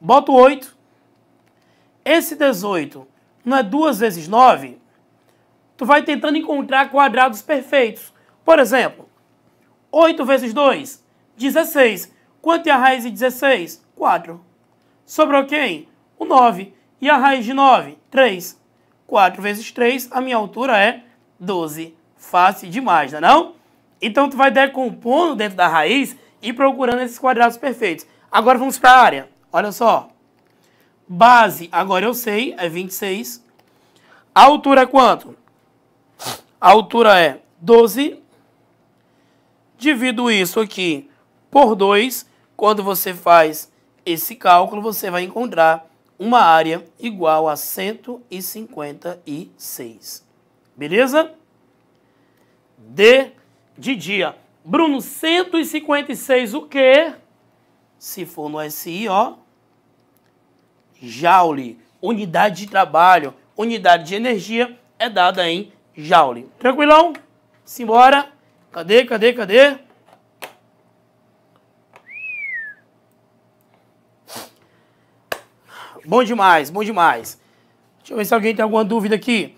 Bota o 8. Esse 18 não é 2 vezes 9? tu vai tentando encontrar quadrados perfeitos. Por exemplo, 8 vezes 2, 16. Quanto é a raiz de 16? 4. Sobrou quem? O 9. E a raiz de 9? 3. 4 vezes 3, a minha altura é 12. Fácil demais, não é não? Então tu vai decompondo dentro da raiz e procurando esses quadrados perfeitos. Agora vamos para a área. Olha só. Base, agora eu sei, é 26. A altura é quanto? a altura é 12. Divido isso aqui por 2. Quando você faz esse cálculo, você vai encontrar uma área igual a 156. Beleza? D de dia. Bruno, 156 o quê? Se for no SI, ó. Joule, unidade de trabalho, unidade de energia, é dada em Jauli. Tranquilão? Simbora. Cadê, cadê, cadê? Bom demais, bom demais. Deixa eu ver se alguém tem alguma dúvida aqui.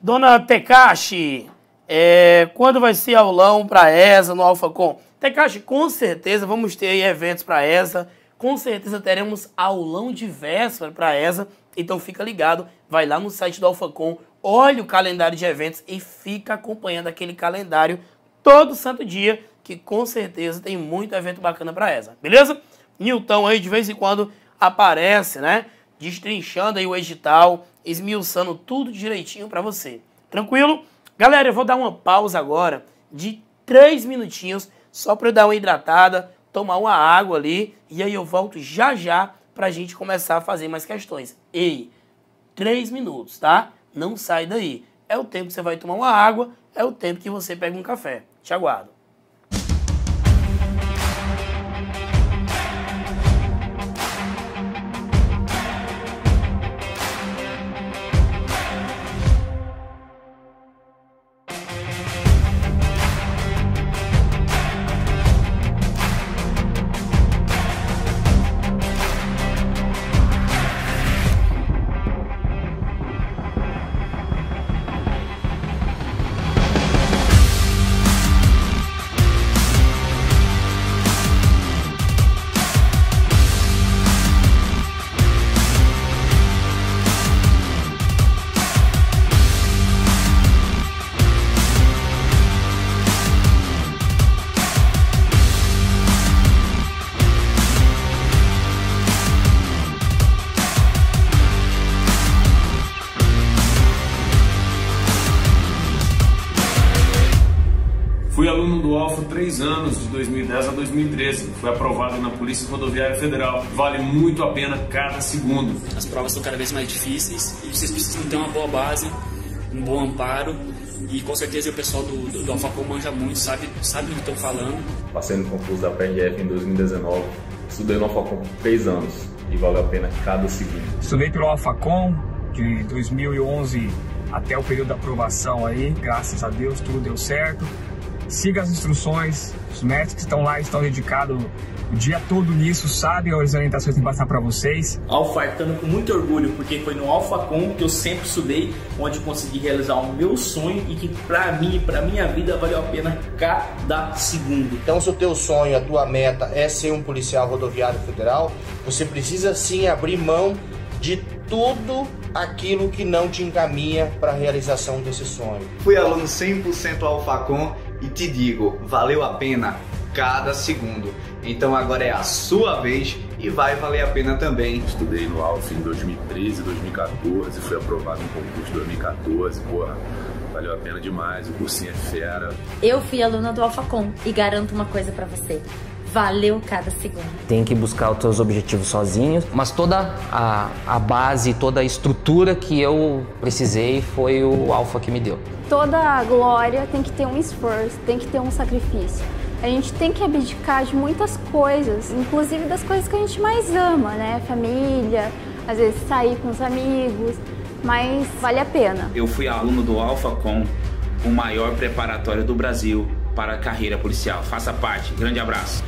Dona Tekashi, é, quando vai ser aulão para ESA no AlphaCon? Tekashi, com certeza vamos ter eventos para ESA. Com certeza teremos aulão de véspera para ESA. Então fica ligado, vai lá no site do AlphaCon olha o calendário de eventos e fica acompanhando aquele calendário todo santo dia, que com certeza tem muito evento bacana para essa, beleza? Newton aí de vez em quando aparece, né? Destrinchando aí o edital, esmiuçando tudo direitinho para você. Tranquilo? Galera, eu vou dar uma pausa agora de três minutinhos só para eu dar uma hidratada, tomar uma água ali e aí eu volto já já para a gente começar a fazer mais questões. Ei, três minutos, tá? não sai daí. É o tempo que você vai tomar uma água, é o tempo que você pega um café. Te aguardo. anos, de 2010 a 2013. Foi aprovado na Polícia Rodoviária Federal. Vale muito a pena cada segundo. As provas estão cada vez mais difíceis e vocês precisam ter uma boa base, um bom amparo e com certeza o pessoal do, do, do Alfacom manja muito, sabe, sabe do que estão falando. Passei no concurso da PRF em 2019, estudei no Alfacom por três anos e vale a pena cada segundo. Estudei pelo Alfacom de 2011 até o período da aprovação aí, graças a Deus tudo deu certo siga as instruções, os médicos que estão lá estão dedicados o dia todo nisso, sabem as orientações que passar para vocês. Alfartando com muito orgulho, porque foi no Alfacom que eu sempre estudei, onde consegui realizar o meu sonho e que para mim, para minha vida, valeu a pena cada segundo. Então, se o teu sonho, a tua meta é ser um policial rodoviário federal, você precisa sim abrir mão de tudo aquilo que não te encaminha para a realização desse sonho. Fui aluno 100% Alfacom te digo, valeu a pena cada segundo. Então agora é a sua vez e vai valer a pena também. Estudei no Alf em 2013, 2014, fui aprovado no concurso de 2014, porra. Valeu a pena demais, o cursinho é fera. Eu fui aluna do AlfaCon e garanto uma coisa para você valeu cada segundo. Tem que buscar os teus objetivos sozinhos, mas toda a, a base, toda a estrutura que eu precisei foi o Alfa que me deu. Toda a glória tem que ter um esforço, tem que ter um sacrifício. A gente tem que abdicar de muitas coisas, inclusive das coisas que a gente mais ama, né? Família, às vezes sair com os amigos, mas vale a pena. Eu fui aluno do Alfa com o maior preparatório do Brasil para a carreira policial. Faça parte. Grande abraço.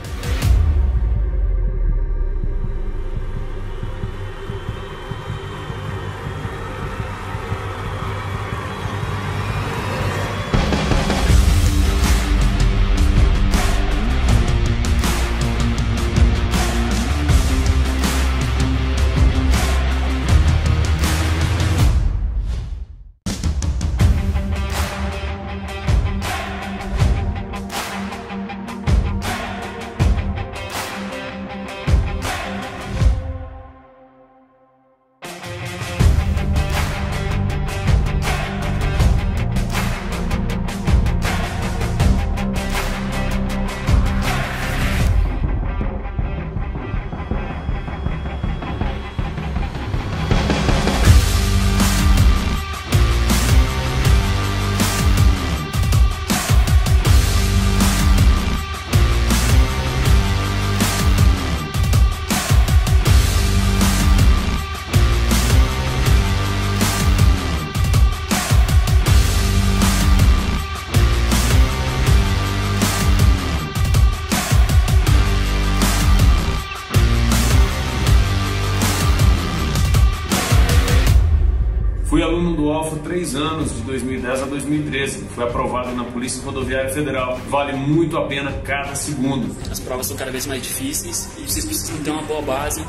três anos, de 2010 a 2013. Foi aprovado na Polícia Rodoviária Federal. Vale muito a pena cada segundo. As provas são cada vez mais difíceis e vocês precisam ter uma boa base,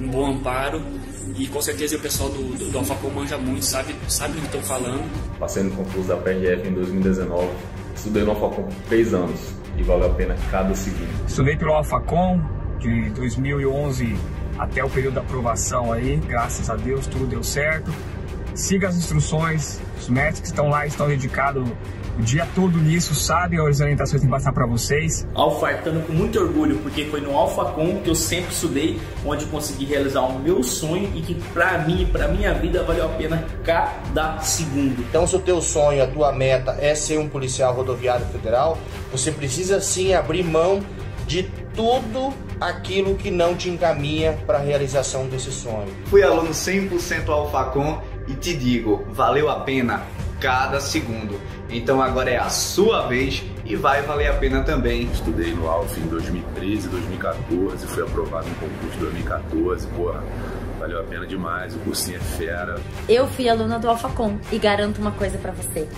um bom amparo e com certeza o pessoal do, do, do Alfacom manja muito, sabe, sabe do que estão falando. Passei no concurso da PRF em 2019, estudei no Alfacom por três anos e valeu a pena cada segundo. Estudei pelo Alfacom de 2011 até o período da aprovação aí, graças a Deus tudo deu certo siga as instruções, os médicos que estão lá estão dedicados o dia todo nisso, sabem as orientações que passar para vocês. estando com muito orgulho, porque foi no Com que eu sempre estudei, onde consegui realizar o meu sonho e que para mim, para minha vida, valeu a pena cada segundo. Então, se o teu sonho, a tua meta é ser um policial rodoviário federal, você precisa sim abrir mão de tudo aquilo que não te encaminha para a realização desse sonho. Fui aluno 100% Com e te digo, valeu a pena cada segundo. Então agora é a sua vez e vai valer a pena também. Estudei no Alf em 2013, 2014, fui aprovado no concurso em 2014, porra. Valeu a pena demais, o cursinho é fera. Eu fui aluna do AlfaCon e garanto uma coisa para você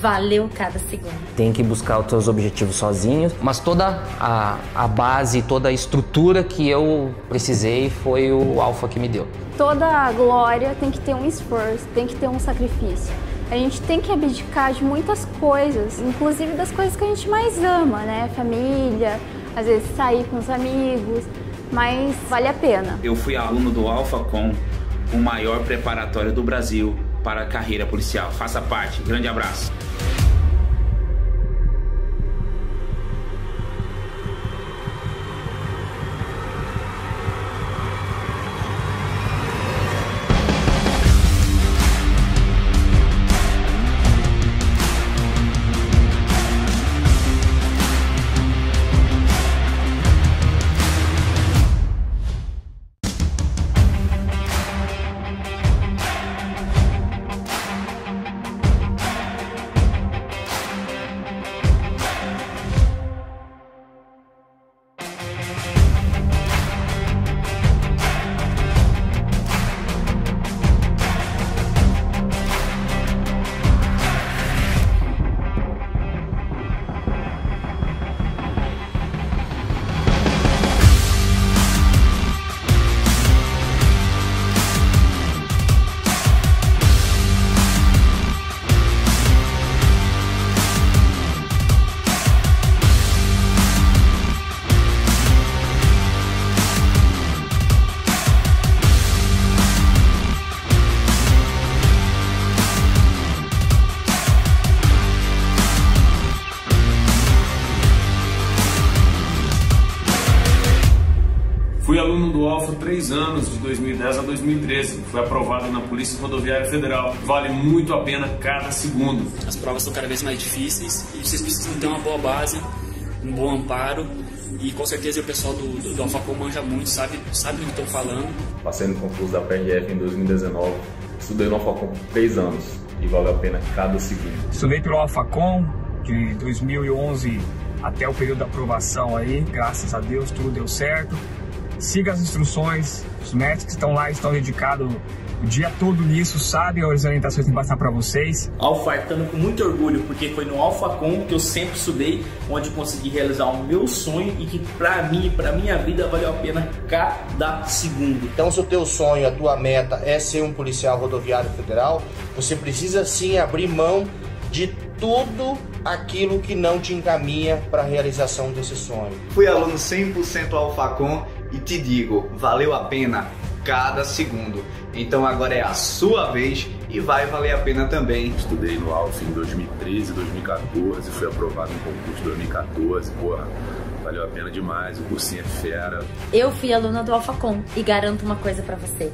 valeu cada segundo. Tem que buscar os seus objetivos sozinhos, mas toda a, a base, toda a estrutura que eu precisei foi o Alfa que me deu. Toda a glória tem que ter um esforço, tem que ter um sacrifício. A gente tem que abdicar de muitas coisas, inclusive das coisas que a gente mais ama, né? Família, às vezes sair com os amigos, mas vale a pena. Eu fui aluno do com o maior preparatório do Brasil para a carreira policial. Faça parte. Grande abraço. três anos, de 2010 a 2013. Foi aprovado na Polícia Rodoviária Federal. Vale muito a pena cada segundo. As provas são cada vez mais difíceis e vocês precisam ter uma boa base, um bom amparo e com certeza o pessoal do, do, do Alfacom manja muito, sabe, sabe do que estou falando. Passei tá no concurso da PRF em 2019, estudei no Alfacom por três anos e vale a pena cada segundo. Estudei pelo Alfacom de 2011 até o período da aprovação aí, graças a Deus tudo deu certo siga as instruções, os médicos que estão lá estão dedicados o dia todo nisso, sabem as orientações que passar para vocês. Alfa, estando com muito orgulho, porque foi no Alfacom que eu sempre estudei, onde consegui realizar o meu sonho e que para mim, para minha vida, valeu a pena cada segundo. Então, se o teu sonho, a tua meta é ser um policial rodoviário federal, você precisa sim abrir mão de tudo aquilo que não te encaminha para a realização desse sonho. Fui aluno 100% Alfacom e te digo, valeu a pena cada segundo. Então agora é a sua vez e vai valer a pena também. Estudei no Alfa em 2013, 2014, fui aprovado no concurso 2014, porra. Valeu a pena demais, o cursinho é fera. Eu fui aluna do AlphaCon e garanto uma coisa para você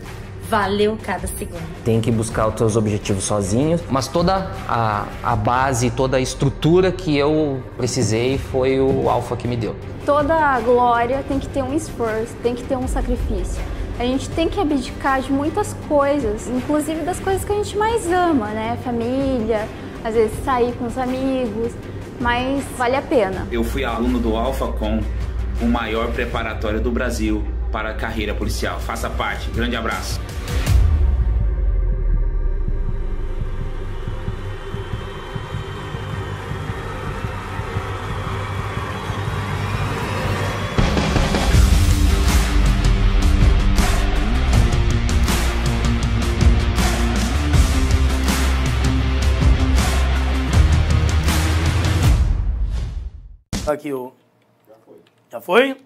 valeu cada segundo. Tem que buscar os teus objetivos sozinho, mas toda a, a base, toda a estrutura que eu precisei foi o Alfa que me deu. Toda a glória tem que ter um esforço, tem que ter um sacrifício. A gente tem que abdicar de muitas coisas, inclusive das coisas que a gente mais ama, né? Família, às vezes sair com os amigos, mas vale a pena. Eu fui aluno do com o maior preparatório do Brasil para a carreira policial. Faça parte. Grande abraço. Aqui o. Já foi? Já foi?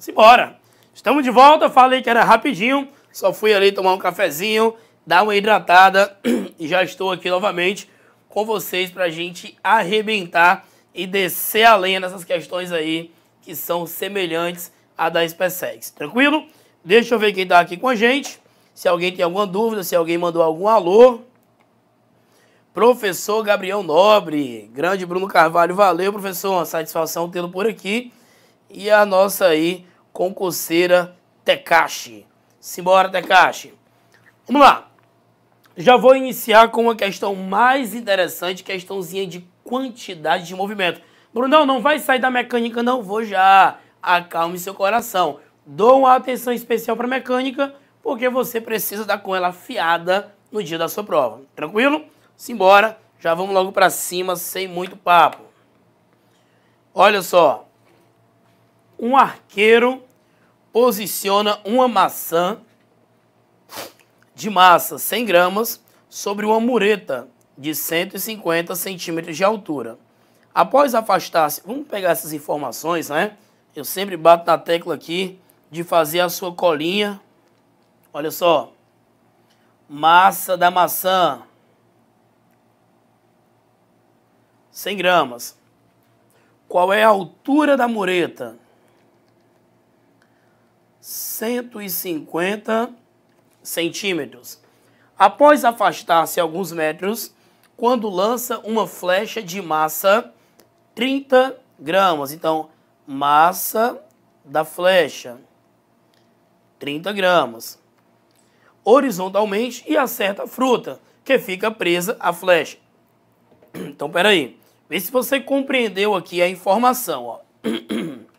Simbora! Estamos de volta, falei que era rapidinho, só fui ali tomar um cafezinho, dar uma hidratada e já estou aqui novamente com vocês para a gente arrebentar e descer a lenha nessas questões aí que são semelhantes à da SpaceX. Tranquilo? Deixa eu ver quem está aqui com a gente. Se alguém tem alguma dúvida, se alguém mandou algum alô. Professor Gabriel Nobre, grande Bruno Carvalho, valeu, professor. Uma satisfação tê-lo por aqui. E a nossa aí coceira Tekashi. Simbora, Tekashi. Vamos lá. Já vou iniciar com uma questão mais interessante, questãozinha de quantidade de movimento. Brunão, não vai sair da mecânica, não. Vou já. Acalme seu coração. Dou uma atenção especial para mecânica, porque você precisa dar com ela afiada no dia da sua prova. Tranquilo? Simbora. Já vamos logo para cima, sem muito papo. Olha só um arqueiro posiciona uma maçã de massa 100 gramas sobre uma mureta de 150 centímetros de altura. Após afastar-se, vamos pegar essas informações, né? Eu sempre bato na tecla aqui de fazer a sua colinha. Olha só. Massa da maçã. 100 gramas. Qual é a altura da mureta? 150 centímetros. Após afastar-se alguns metros, quando lança uma flecha de massa 30 gramas. Então, massa da flecha 30 gramas. Horizontalmente e acerta a fruta, que fica presa à flecha. Então, peraí. Vê se você compreendeu aqui a informação. Ó.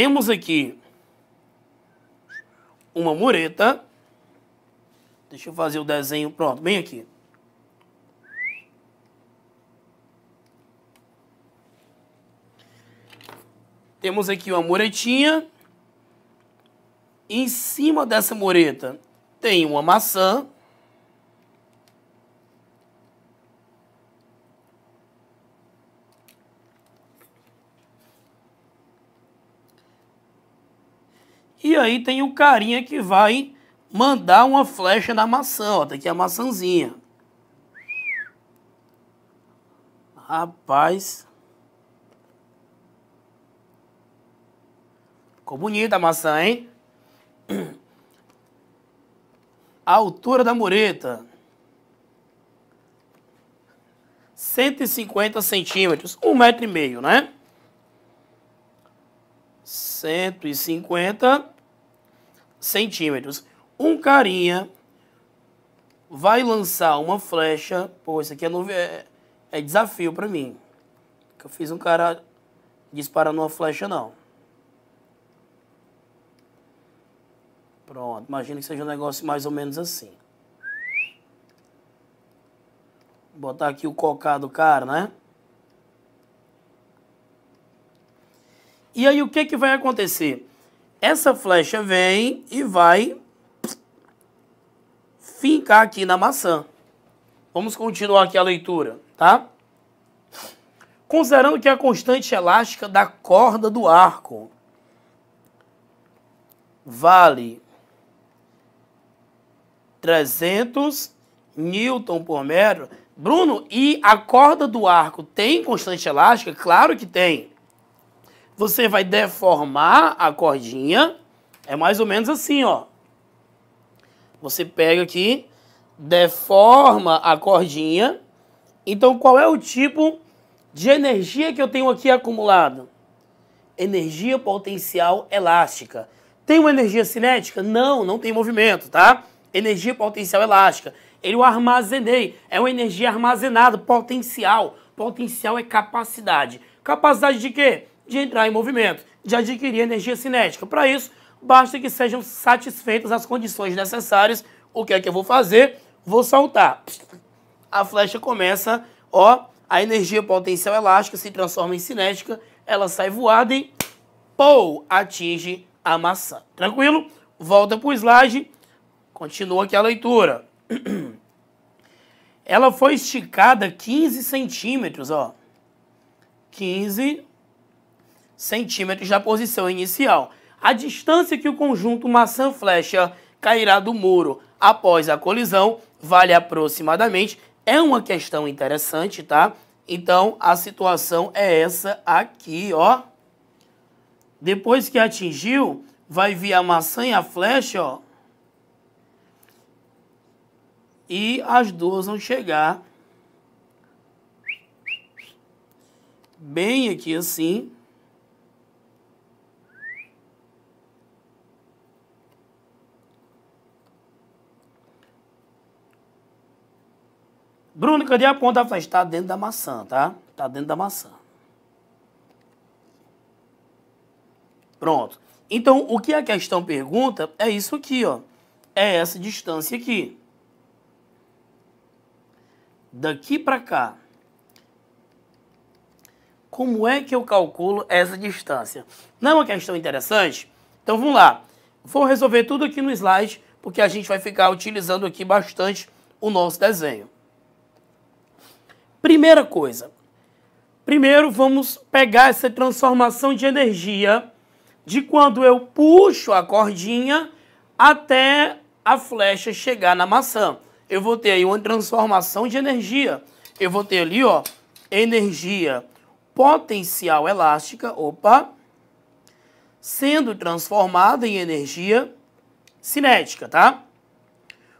temos aqui uma mureta. Deixa eu fazer o desenho pronto, bem aqui. Temos aqui uma muretinha. Em cima dessa mureta tem uma maçã. aí tem o carinha que vai mandar uma flecha na maçã, ó, tá aqui a maçãzinha. Rapaz. Ficou bonita a maçã, hein? A altura da mureta. 150 centímetros, um metro e meio, né? 150 centímetros. Um carinha vai lançar uma flecha. Pô, isso aqui é, novo, é, é desafio para mim. Que eu fiz um cara disparando uma flecha, não. Pronto, imagina que seja um negócio mais ou menos assim. Vou botar aqui o cocá do cara, né? E aí o que, que vai acontecer? essa flecha vem e vai fincar aqui na maçã. Vamos continuar aqui a leitura, tá? Considerando que a constante elástica da corda do arco vale 300 newton por metro, Bruno, e a corda do arco tem constante elástica? Claro que tem você vai deformar a cordinha. É mais ou menos assim, ó. Você pega aqui, deforma a cordinha. Então, qual é o tipo de energia que eu tenho aqui acumulado? Energia potencial elástica. Tem uma energia cinética? Não, não tem movimento, tá? Energia potencial elástica. Eu armazenei. É uma energia armazenada, potencial. Potencial é capacidade. Capacidade de quê? de entrar em movimento, de adquirir energia cinética. Para isso, basta que sejam satisfeitas as condições necessárias. O que é que eu vou fazer? Vou saltar. A flecha começa, ó, a energia potencial elástica se transforma em cinética, ela sai voada e pou, atinge a maçã. Tranquilo? Volta para o slide, continua aqui a leitura. Ela foi esticada 15 centímetros, ó. 15 centímetros da posição inicial, a distância que o conjunto maçã-flecha cairá do muro após a colisão vale aproximadamente. É uma questão interessante, tá? Então, a situação é essa aqui, ó. Depois que atingiu, vai vir a maçã e a flecha, ó. E as duas vão chegar bem aqui assim. Bruno, cadê a ponta da Está dentro da maçã, tá? Está dentro da maçã. Pronto. Então, o que a questão pergunta é isso aqui, ó. É essa distância aqui. Daqui para cá. Como é que eu calculo essa distância? Não é uma questão interessante? Então, vamos lá. Vou resolver tudo aqui no slide, porque a gente vai ficar utilizando aqui bastante o nosso desenho. Primeira coisa, primeiro vamos pegar essa transformação de energia de quando eu puxo a cordinha até a flecha chegar na maçã. Eu vou ter aí uma transformação de energia. Eu vou ter ali, ó, energia potencial elástica, opa, sendo transformada em energia cinética, tá?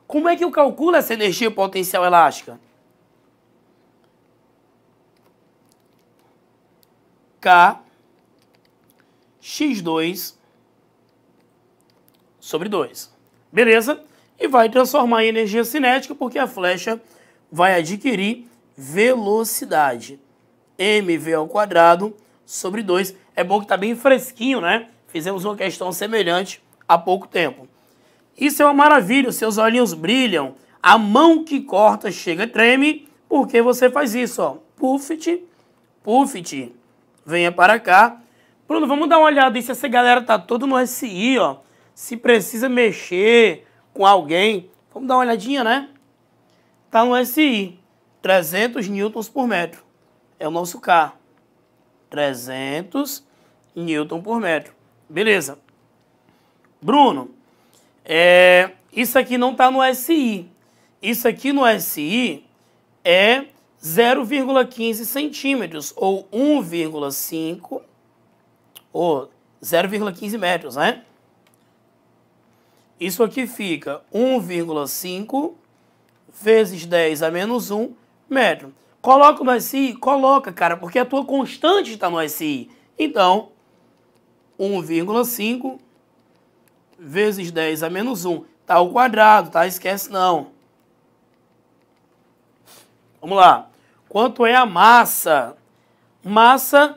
Como é que eu calculo essa energia potencial elástica? K x2 sobre 2. Beleza? E vai transformar em energia cinética porque a flecha vai adquirir velocidade. mv ao quadrado sobre 2. É bom que está bem fresquinho, né? Fizemos uma questão semelhante há pouco tempo. Isso é uma maravilha, os seus olhinhos brilham. A mão que corta chega treme, porque você faz isso, ó. Puffit, puffit venha para cá. Bruno, vamos dar uma olhada aí se essa galera tá toda no SI, ó. Se precisa mexer com alguém, vamos dar uma olhadinha, né? Tá no SI, 300 newtons por metro. É o nosso K. 300 newton por metro. Beleza. Bruno, é, isso aqui não está no SI. Isso aqui no SI é 0,15 centímetros, ou 1,5, ou 0,15 metros, né? Isso aqui fica 1,5 vezes 10 a menos 1 metro. Coloca no SI? Coloca, cara, porque a tua constante está no SI. Então, 1,5 vezes 10 a menos 1. Tá ao quadrado, tá? Esquece não. Vamos lá. Quanto é a massa? Massa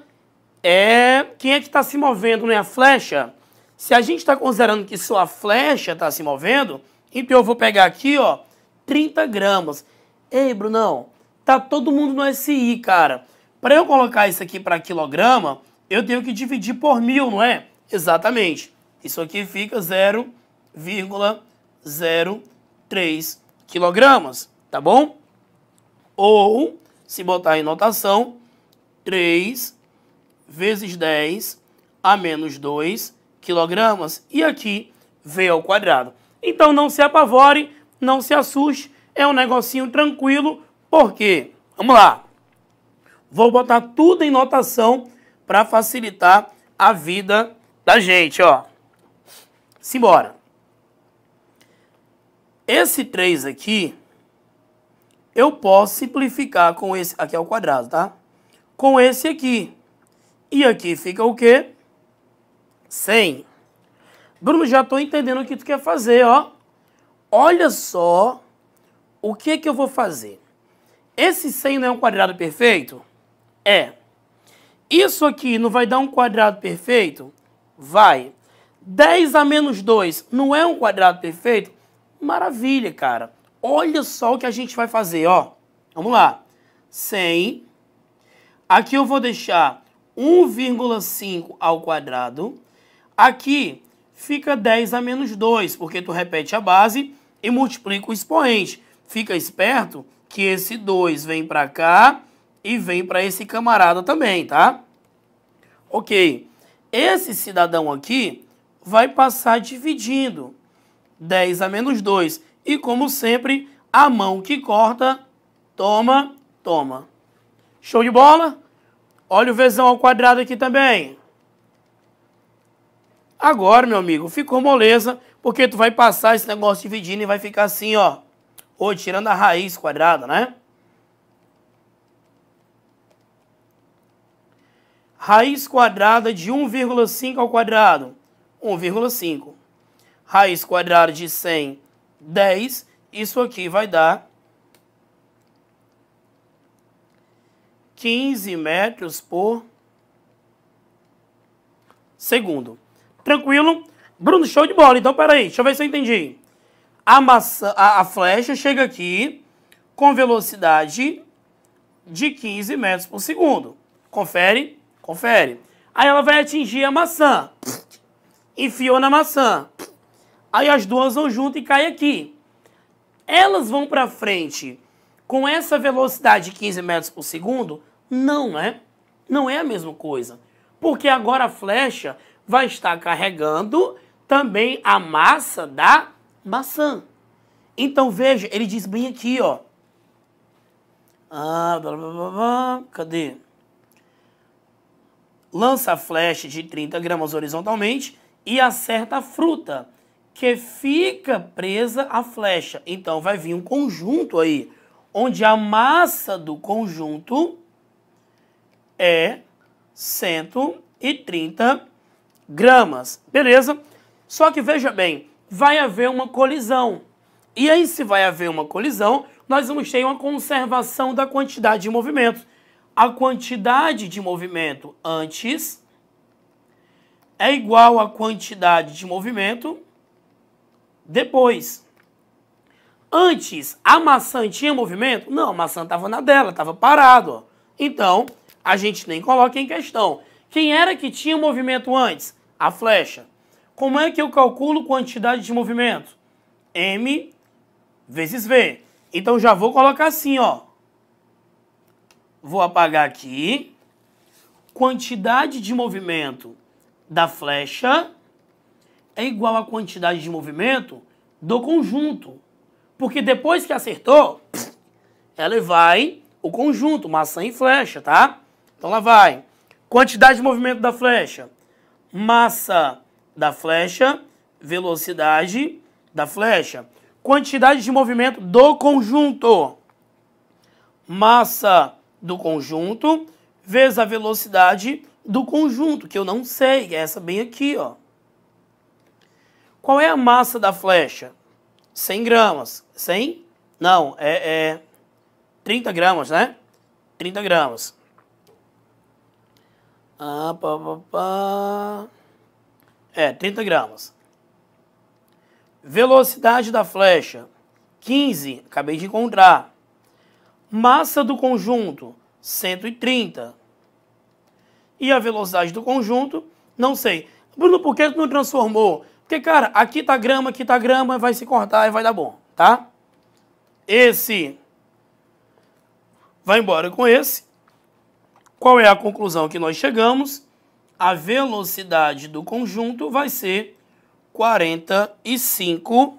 é quem é que está se movendo, não é a flecha? Se a gente está considerando que só a flecha está se movendo, então eu vou pegar aqui, ó, 30 gramas. Ei, Brunão, tá todo mundo no SI, cara. Para eu colocar isso aqui para quilograma, eu tenho que dividir por mil, não é? Exatamente. Isso aqui fica 0,03 quilogramas, tá bom? Ou se botar em notação, 3 vezes 10 a menos 2 quilogramas. E aqui, V ao quadrado. Então não se apavore, não se assuste, é um negocinho tranquilo, porque, vamos lá, vou botar tudo em notação para facilitar a vida da gente, ó. Simbora. Esse 3 aqui, eu posso simplificar com esse aqui ao quadrado, tá? Com esse aqui. E aqui fica o quê? 100. Bruno, já estou entendendo o que tu quer fazer, ó. Olha só o que que eu vou fazer. Esse 100 não é um quadrado perfeito? É. Isso aqui não vai dar um quadrado perfeito? Vai. 10 a menos 2 não é um quadrado perfeito? Maravilha, cara. Olha só o que a gente vai fazer, ó. Vamos lá. 100. Aqui eu vou deixar 1,5 ao quadrado. Aqui fica 10 a menos 2, porque tu repete a base e multiplica o expoente. Fica esperto que esse 2 vem para cá e vem para esse camarada também, tá? Ok. Esse cidadão aqui vai passar dividindo 10 a menos 2 e como sempre, a mão que corta, toma, toma. Show de bola? Olha o vezão ao quadrado aqui também. Agora, meu amigo, ficou moleza, porque tu vai passar esse negócio dividindo e vai ficar assim, ó. Ou tirando a raiz quadrada, né? Raiz quadrada de 1,5 ao quadrado, 1,5. Raiz quadrada de 100 10, isso aqui vai dar 15 metros por segundo. Tranquilo? Bruno, show de bola. Então, peraí, deixa eu ver se eu entendi. A, maçã, a, a flecha chega aqui com velocidade de 15 metros por segundo. Confere, confere. Aí ela vai atingir a maçã. Enfiou na maçã. Aí as duas vão junto e cai aqui. Elas vão para frente com essa velocidade de 15 metros por segundo? Não é. Não é a mesma coisa. Porque agora a flecha vai estar carregando também a massa da maçã. Então veja, ele diz bem aqui, ó. Ah, blá, blá, blá, blá. cadê? Lança a flecha de 30 gramas horizontalmente e acerta a fruta que fica presa a flecha. Então vai vir um conjunto aí, onde a massa do conjunto é 130 gramas. Beleza? Só que veja bem, vai haver uma colisão. E aí, se vai haver uma colisão, nós vamos ter uma conservação da quantidade de movimento. A quantidade de movimento antes é igual à quantidade de movimento depois. Antes, a maçã tinha movimento? Não, a maçã estava na dela, estava parado. Ó. Então, a gente nem coloca em questão. Quem era que tinha movimento antes? A flecha. Como é que eu calculo quantidade de movimento? M vezes V. Então já vou colocar assim, ó. Vou apagar aqui. Quantidade de movimento da flecha é igual à quantidade de movimento do conjunto. Porque depois que acertou, ela vai o conjunto, maçã e flecha, tá? Então ela vai. Quantidade de movimento da flecha. Massa da flecha, velocidade da flecha. Quantidade de movimento do conjunto. Massa do conjunto vezes a velocidade do conjunto, que eu não sei, é essa bem aqui, ó. Qual é a massa da flecha? 100 gramas. 100? Não, é, é 30 gramas, né? 30 gramas. Ah, pá, pá, pá. É, 30 gramas. Velocidade da flecha, 15, acabei de encontrar. Massa do conjunto, 130. E a velocidade do conjunto, não sei. Bruno, por que tu não transformou porque, cara, aqui tá grama, aqui tá grama, vai se cortar e vai dar bom, tá? Esse vai embora com esse. Qual é a conclusão que nós chegamos? A velocidade do conjunto vai ser 45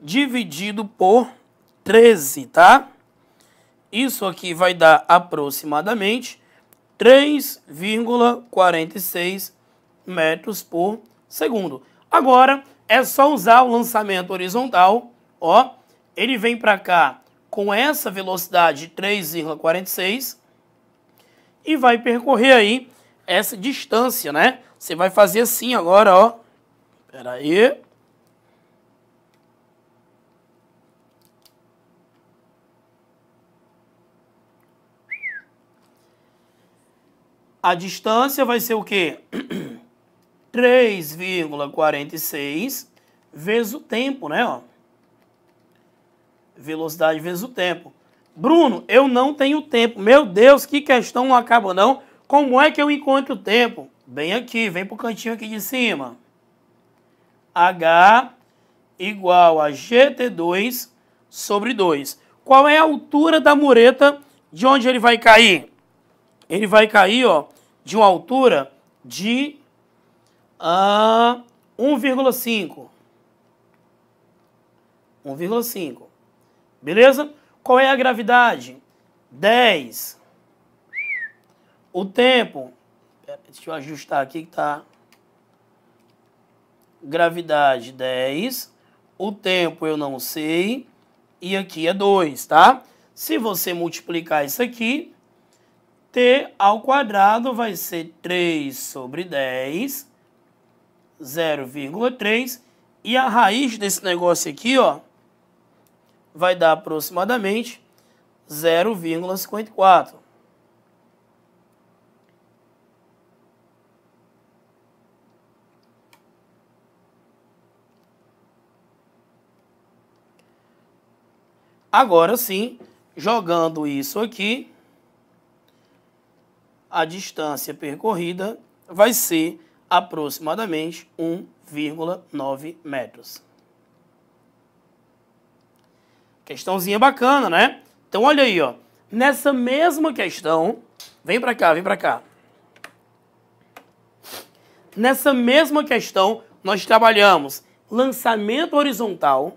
dividido por 13, tá? Isso aqui vai dar aproximadamente 3,46 metros por segundo segundo. Agora é só usar o lançamento horizontal, ó, ele vem para cá com essa velocidade 3,46 e vai percorrer aí essa distância, né? Você vai fazer assim agora, ó. Peraí. aí. A distância vai ser o quê? 3,46 vezes o tempo, né? Ó. Velocidade vezes o tempo. Bruno, eu não tenho tempo. Meu Deus, que questão não acaba não. Como é que eu encontro o tempo? Bem aqui, vem para o cantinho aqui de cima. H igual a GT2 sobre 2. Qual é a altura da mureta de onde ele vai cair? Ele vai cair ó, de uma altura de ah, 1,5. 1,5. Beleza? Qual é a gravidade? 10. O tempo. Pera, deixa eu ajustar aqui que tá. Gravidade 10. O tempo eu não sei. E aqui é 2, tá? Se você multiplicar isso aqui, t ao quadrado vai ser 3 sobre 10 0,3. E a raiz desse negócio aqui, ó, vai dar aproximadamente 0,54. Agora sim, jogando isso aqui, a distância percorrida vai ser aproximadamente 1,9 metros. Questãozinha bacana, né? Então olha aí, ó. Nessa mesma questão, vem para cá, vem para cá. Nessa mesma questão, nós trabalhamos lançamento horizontal,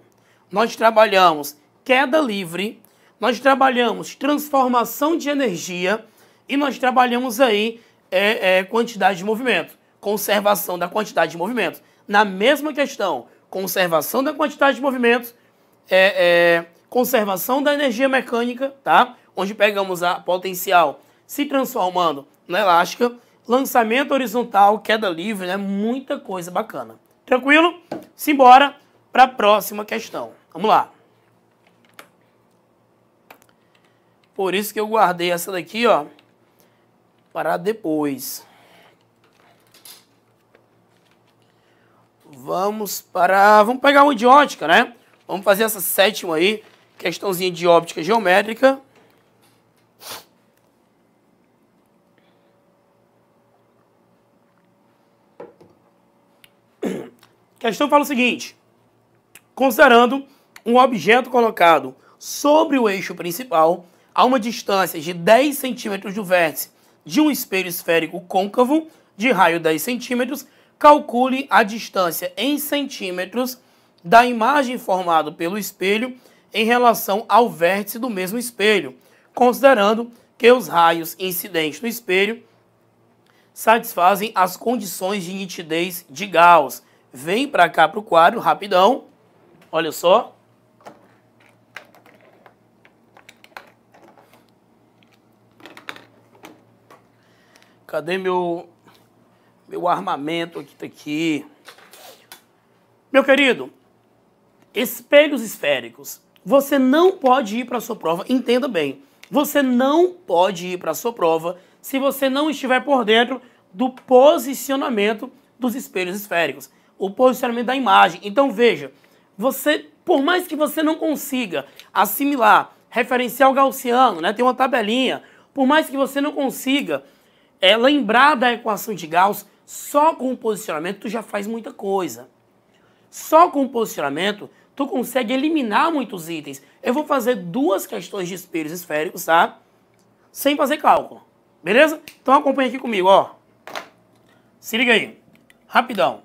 nós trabalhamos queda livre, nós trabalhamos transformação de energia e nós trabalhamos aí é, é, quantidade de movimento conservação da quantidade de movimentos. Na mesma questão, conservação da quantidade de movimentos, é, é, conservação da energia mecânica, tá? onde pegamos a potencial se transformando na elástica, lançamento horizontal, queda livre, né? muita coisa bacana. Tranquilo? Simbora para a próxima questão. Vamos lá. Por isso que eu guardei essa daqui, ó, para depois. Vamos para... Vamos pegar uma de óptica, né? Vamos fazer essa sétima aí, questãozinha de óptica geométrica. A questão fala o seguinte, considerando um objeto colocado sobre o eixo principal a uma distância de 10 centímetros do vértice de um espelho esférico côncavo de raio 10 centímetros, calcule a distância em centímetros da imagem formada pelo espelho em relação ao vértice do mesmo espelho, considerando que os raios incidentes no espelho satisfazem as condições de nitidez de Gauss. Vem para cá para o quadro, rapidão. Olha só. Cadê meu meu armamento aqui tá aqui. Meu querido, espelhos esféricos. Você não pode ir para a sua prova, entenda bem. Você não pode ir para a sua prova se você não estiver por dentro do posicionamento dos espelhos esféricos, o posicionamento da imagem. Então veja, você, por mais que você não consiga assimilar referencial gaussiano, né, tem uma tabelinha, por mais que você não consiga é, lembrar da equação de Gauss, só com o posicionamento tu já faz muita coisa. Só com o posicionamento tu consegue eliminar muitos itens. Eu vou fazer duas questões de espelhos esféricos, tá? Sem fazer cálculo. Beleza? Então acompanha aqui comigo, ó. Se liga aí. Rapidão.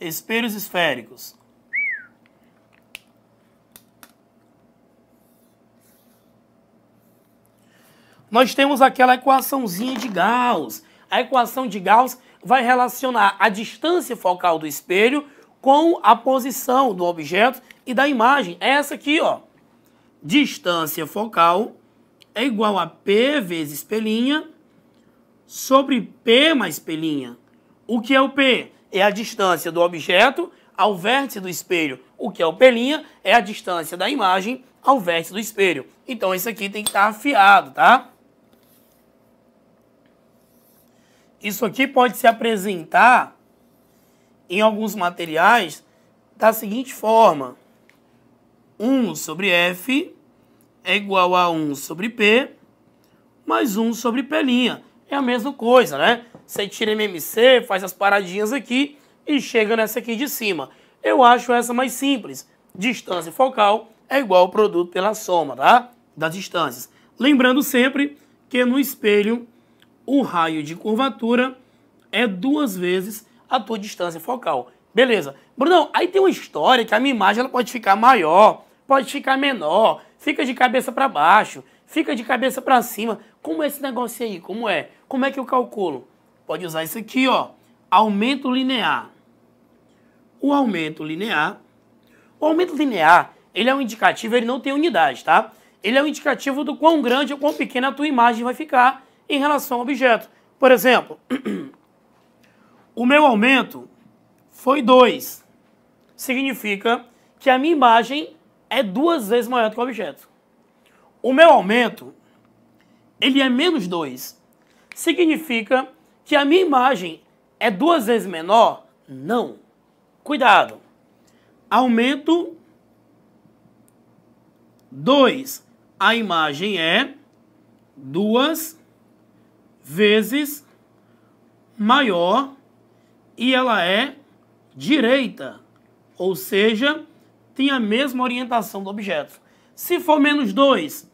Espelhos esféricos. nós temos aquela equaçãozinha de Gauss. A equação de Gauss vai relacionar a distância focal do espelho com a posição do objeto e da imagem. É essa aqui, ó. Distância focal é igual a P vezes P' sobre P mais P'. O que é o P? É a distância do objeto ao vértice do espelho. O que é o P' É a distância da imagem ao vértice do espelho. Então isso aqui tem que estar afiado, tá? Isso aqui pode se apresentar em alguns materiais da seguinte forma: 1 sobre F é igual a 1 sobre P mais 1 sobre P'. É a mesma coisa, né? Você tira MMC, faz as paradinhas aqui e chega nessa aqui de cima. Eu acho essa mais simples. Distância focal é igual ao produto pela soma, tá? Das distâncias. Lembrando sempre que no espelho o raio de curvatura é duas vezes a tua distância focal. Beleza. Brunão, aí tem uma história que a minha imagem ela pode ficar maior, pode ficar menor, fica de cabeça para baixo, fica de cabeça para cima. Como é esse negócio aí? Como é? Como é que eu calculo? Pode usar isso aqui, ó. Aumento linear. O aumento linear. O aumento linear, ele é um indicativo, ele não tem unidade, tá? Ele é um indicativo do quão grande ou quão pequena a tua imagem vai ficar em relação ao objeto. Por exemplo, o meu aumento foi 2. Significa que a minha imagem é duas vezes maior do que o objeto. O meu aumento, ele é menos 2. Significa que a minha imagem é duas vezes menor? Não. Cuidado. Aumento 2. A imagem é duas vezes maior e ela é direita, ou seja, tem a mesma orientação do objeto. Se for menos 2,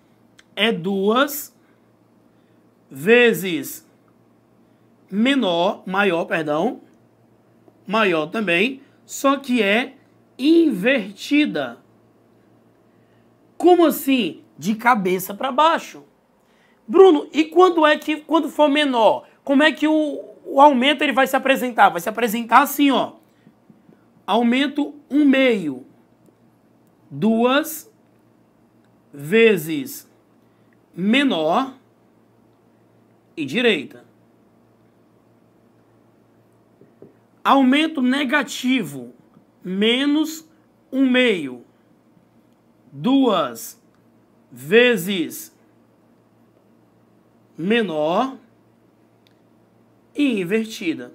é 2 vezes menor, maior, perdão, maior também, só que é invertida. Como assim? De cabeça para baixo. Bruno, e quando é que quando for menor, como é que o, o aumento ele vai se apresentar? Vai se apresentar assim, ó. Aumento um meio, duas vezes menor e direita. Aumento negativo, menos um meio, duas vezes menor e invertida.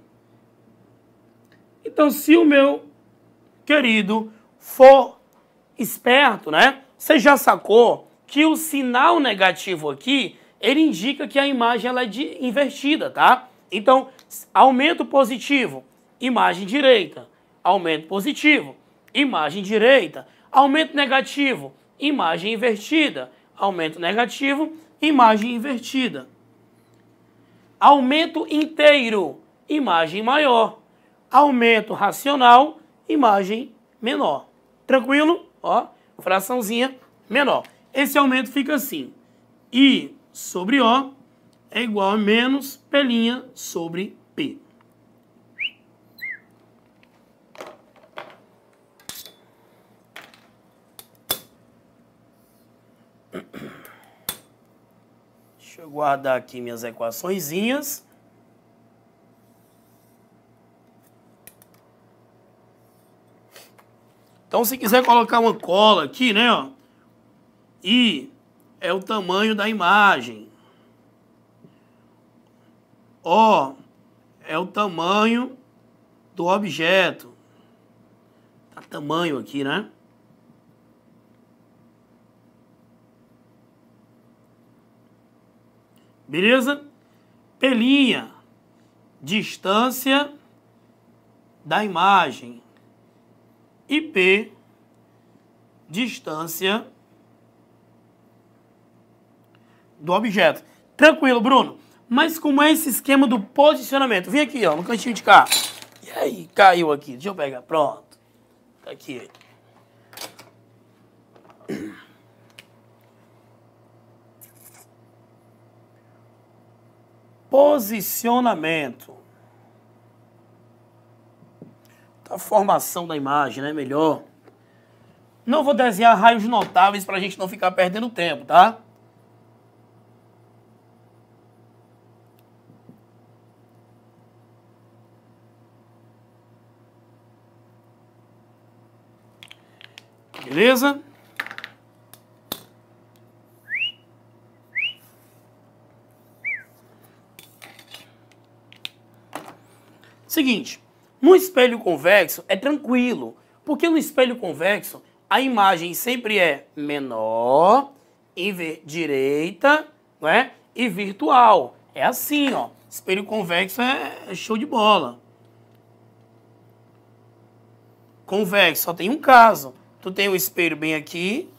Então, se o meu querido for esperto, né? Você já sacou que o sinal negativo aqui, ele indica que a imagem ela é de, invertida, tá? Então, aumento positivo, imagem direita. Aumento positivo, imagem direita. Aumento negativo, imagem invertida. Aumento negativo, imagem invertida. Aumento inteiro, imagem maior. Aumento racional, imagem menor. Tranquilo? Ó, fraçãozinha menor. Esse aumento fica assim. I sobre O é igual a menos P' sobre P. guardar aqui minhas equaçõezinhas. Então, se quiser colocar uma cola aqui, né, ó, I é o tamanho da imagem. O é o tamanho do objeto. Tá tamanho aqui, né? Beleza? Pelinha, distância da imagem. IP, distância do objeto. Tranquilo, Bruno. Mas como é esse esquema do posicionamento? Vem aqui, ó, no cantinho de cá. E aí, caiu aqui. Deixa eu pegar. Pronto. Tá aqui. posicionamento. Então, a formação da imagem, né? Melhor. Não vou desenhar raios notáveis para a gente não ficar perdendo tempo, tá? Beleza? Seguinte, no espelho convexo é tranquilo, porque no espelho convexo a imagem sempre é menor, direita, é? E virtual. É assim, ó. Espelho convexo é show de bola. Convexo só tem um caso. Tu tem o espelho bem aqui.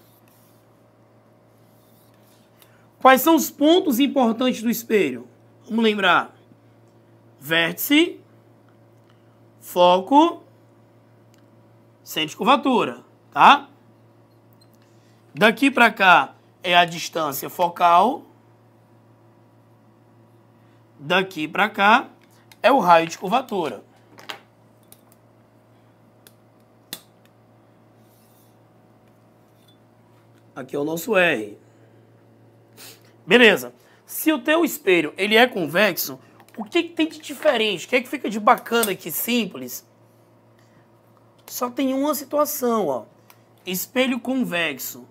Quais são os pontos importantes do espelho? Vamos lembrar. Vértice, foco, centro de curvatura, tá? Daqui para cá é a distância focal. Daqui para cá é o raio de curvatura. Aqui é o nosso R. Beleza. Se o teu espelho ele é convexo, o que, que tem de diferente? O que, é que fica de bacana aqui, simples? Só tem uma situação, ó. Espelho convexo.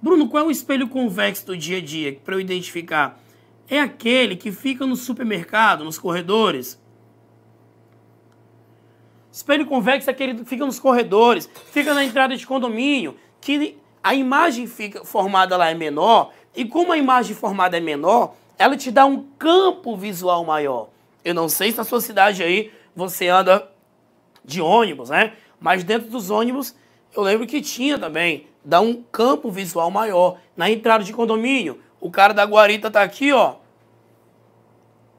Bruno, qual é o espelho convexo do dia a dia para eu identificar? É aquele que fica no supermercado, nos corredores. Espelho convexo é aquele que fica nos corredores, fica na entrada de condomínio, que a imagem fica formada lá é menor, e como a imagem formada é menor, ela te dá um campo visual maior. Eu não sei se na sua cidade aí você anda de ônibus, né? Mas dentro dos ônibus, eu lembro que tinha também, dá um campo visual maior na entrada de condomínio. O cara da guarita tá aqui, ó.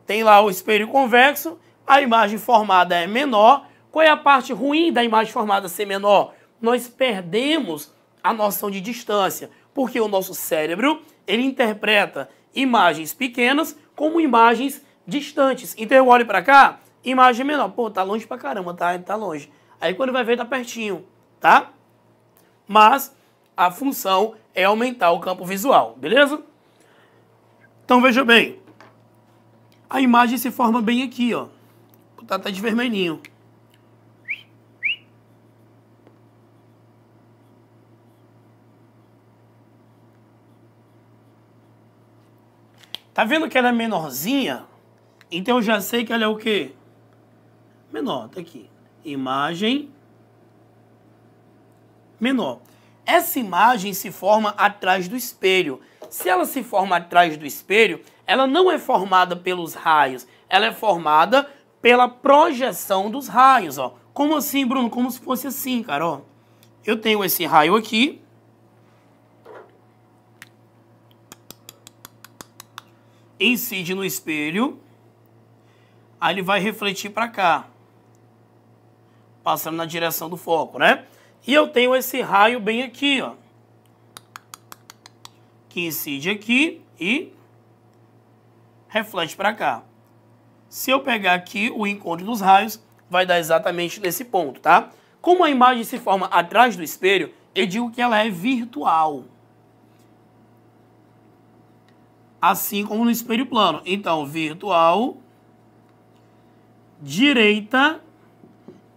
Tem lá o espelho convexo, a imagem formada é menor. Qual é a parte ruim da imagem formada ser menor? Nós perdemos a noção de distância, porque o nosso cérebro, ele interpreta imagens pequenas como imagens distantes. Então eu olho para cá, imagem menor. Pô, tá longe pra caramba, tá? Tá longe. Aí quando vai ver, tá pertinho, tá? Mas a função é aumentar o campo visual, beleza? Então veja bem. A imagem se forma bem aqui, ó. Tá até de vermelhinho. Tá vendo que ela é menorzinha? Então eu já sei que ela é o quê? Menor, tá aqui. Imagem menor. Essa imagem se forma atrás do espelho. Se ela se forma atrás do espelho, ela não é formada pelos raios, ela é formada pela projeção dos raios, ó. Como assim, Bruno? Como se fosse assim, cara, ó. Eu tenho esse raio aqui, incide no espelho, aí ele vai refletir para cá, passando na direção do foco, né? E eu tenho esse raio bem aqui, ó, que incide aqui e reflete para cá. Se eu pegar aqui o encontro dos raios, vai dar exatamente nesse ponto, tá? Como a imagem se forma atrás do espelho, eu digo que ela é virtual. assim como no espelho plano. Então, virtual, direita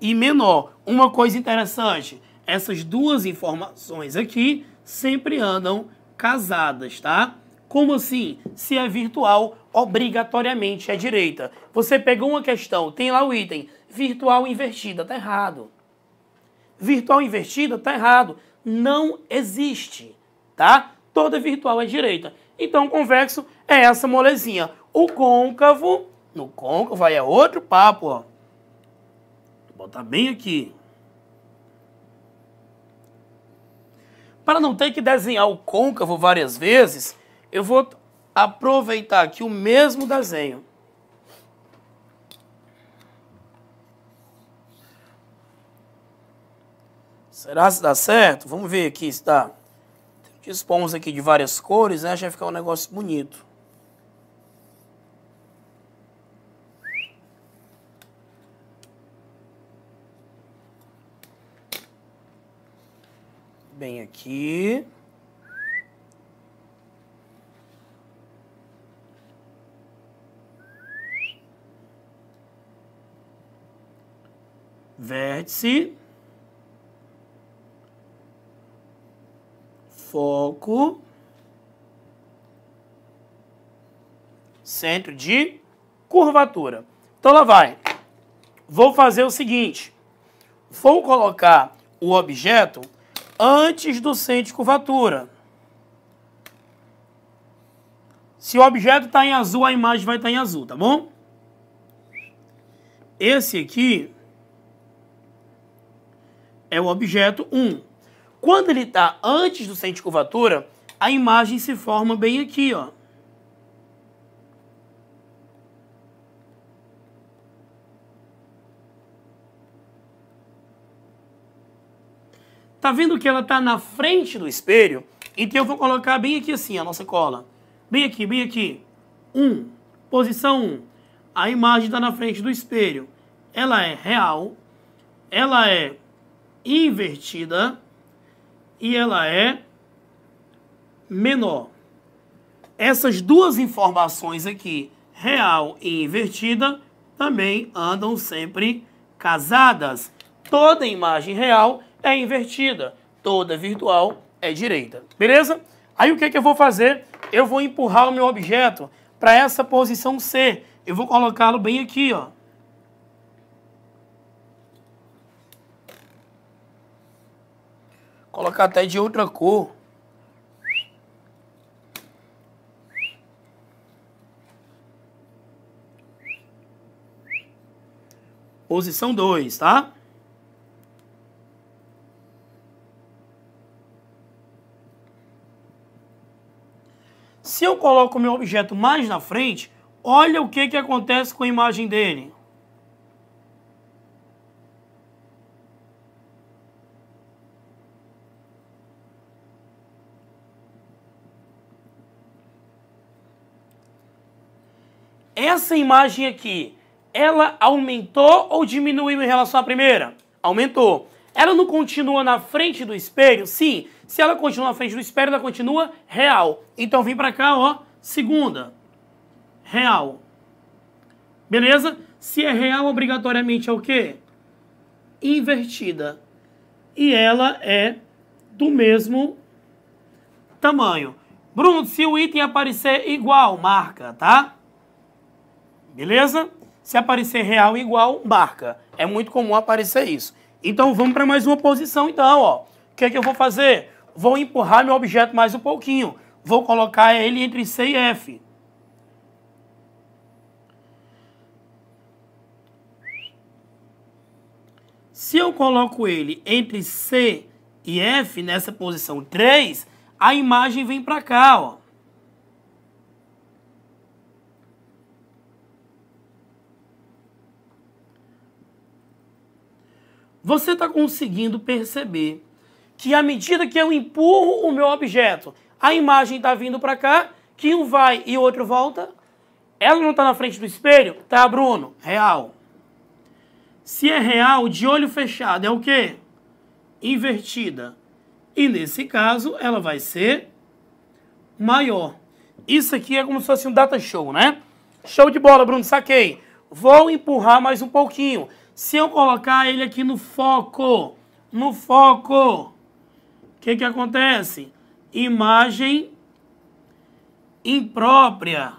e menor. Uma coisa interessante, essas duas informações aqui sempre andam casadas, tá? Como assim? Se é virtual, obrigatoriamente é direita. Você pegou uma questão, tem lá o item virtual invertida, tá errado. Virtual invertida, tá errado. Não existe, tá? Toda virtual é direita. Então, o convexo é essa molezinha. O côncavo, no côncavo aí é outro papo, ó. Vou botar bem aqui. Para não ter que desenhar o côncavo várias vezes, eu vou aproveitar aqui o mesmo desenho. Será se dá certo? Vamos ver aqui se dá. Dispomos aqui de várias cores, né? Já ficar um negócio bonito. Bem aqui. Vértice. foco, centro de curvatura. Então lá vai. Vou fazer o seguinte. Vou colocar o objeto antes do centro de curvatura. Se o objeto está em azul, a imagem vai estar tá em azul, tá bom? Esse aqui é o objeto 1. Quando ele está antes do centro de curvatura, a imagem se forma bem aqui, ó. Tá vendo que ela tá na frente do espelho? Então eu vou colocar bem aqui assim a nossa cola. Bem aqui, bem aqui. 1. Um, posição 1. Um. A imagem está na frente do espelho. Ela é real. Ela é invertida e ela é menor. Essas duas informações aqui, real e invertida, também andam sempre casadas. Toda imagem real é invertida, toda virtual é direita. Beleza? Aí o que, é que eu vou fazer? Eu vou empurrar o meu objeto para essa posição C. Eu vou colocá-lo bem aqui, ó. Colocar até de outra cor. Posição 2, tá? Se eu coloco o meu objeto mais na frente, olha o que, que acontece com a imagem dele. essa imagem aqui, ela aumentou ou diminuiu em relação à primeira? Aumentou. Ela não continua na frente do espelho? Sim. Se ela continua na frente do espelho, ela continua real. Então vem para cá, ó, segunda. Real. Beleza? Se é real, obrigatoriamente é o quê? Invertida. E ela é do mesmo tamanho. Bruno, se o item aparecer igual, marca, tá? Beleza? Se aparecer real igual, marca. É muito comum aparecer isso. Então vamos para mais uma posição então, ó. O que é que eu vou fazer? Vou empurrar meu objeto mais um pouquinho. Vou colocar ele entre C e F. Se eu coloco ele entre C e F, nessa posição 3, a imagem vem para cá, ó. Você está conseguindo perceber que à medida que eu empurro o meu objeto, a imagem está vindo para cá, que um vai e o outro volta? Ela não está na frente do espelho? Tá, Bruno, real. Se é real, de olho fechado, é o quê? Invertida. E nesse caso, ela vai ser maior. Isso aqui é como se fosse um data show, né? Show de bola, Bruno, saquei. Vou empurrar mais um pouquinho. Se eu colocar ele aqui no foco, no foco, o que, que acontece? Imagem imprópria.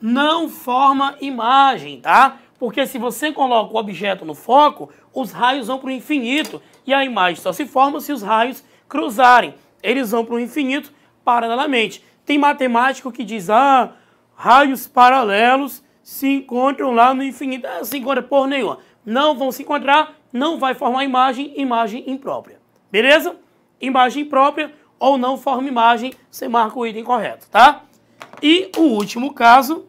Não forma imagem, tá? Porque se você coloca o objeto no foco, os raios vão para o infinito e a imagem só se forma se os raios cruzarem. Eles vão para o infinito paralelamente. Tem matemático que diz, ah, raios paralelos se encontram lá no infinito. Ah, se encontra por nenhuma. Não vão se encontrar, não vai formar imagem, imagem imprópria. Beleza? Imagem imprópria ou não forma imagem, você marca o item correto, tá? E o último caso,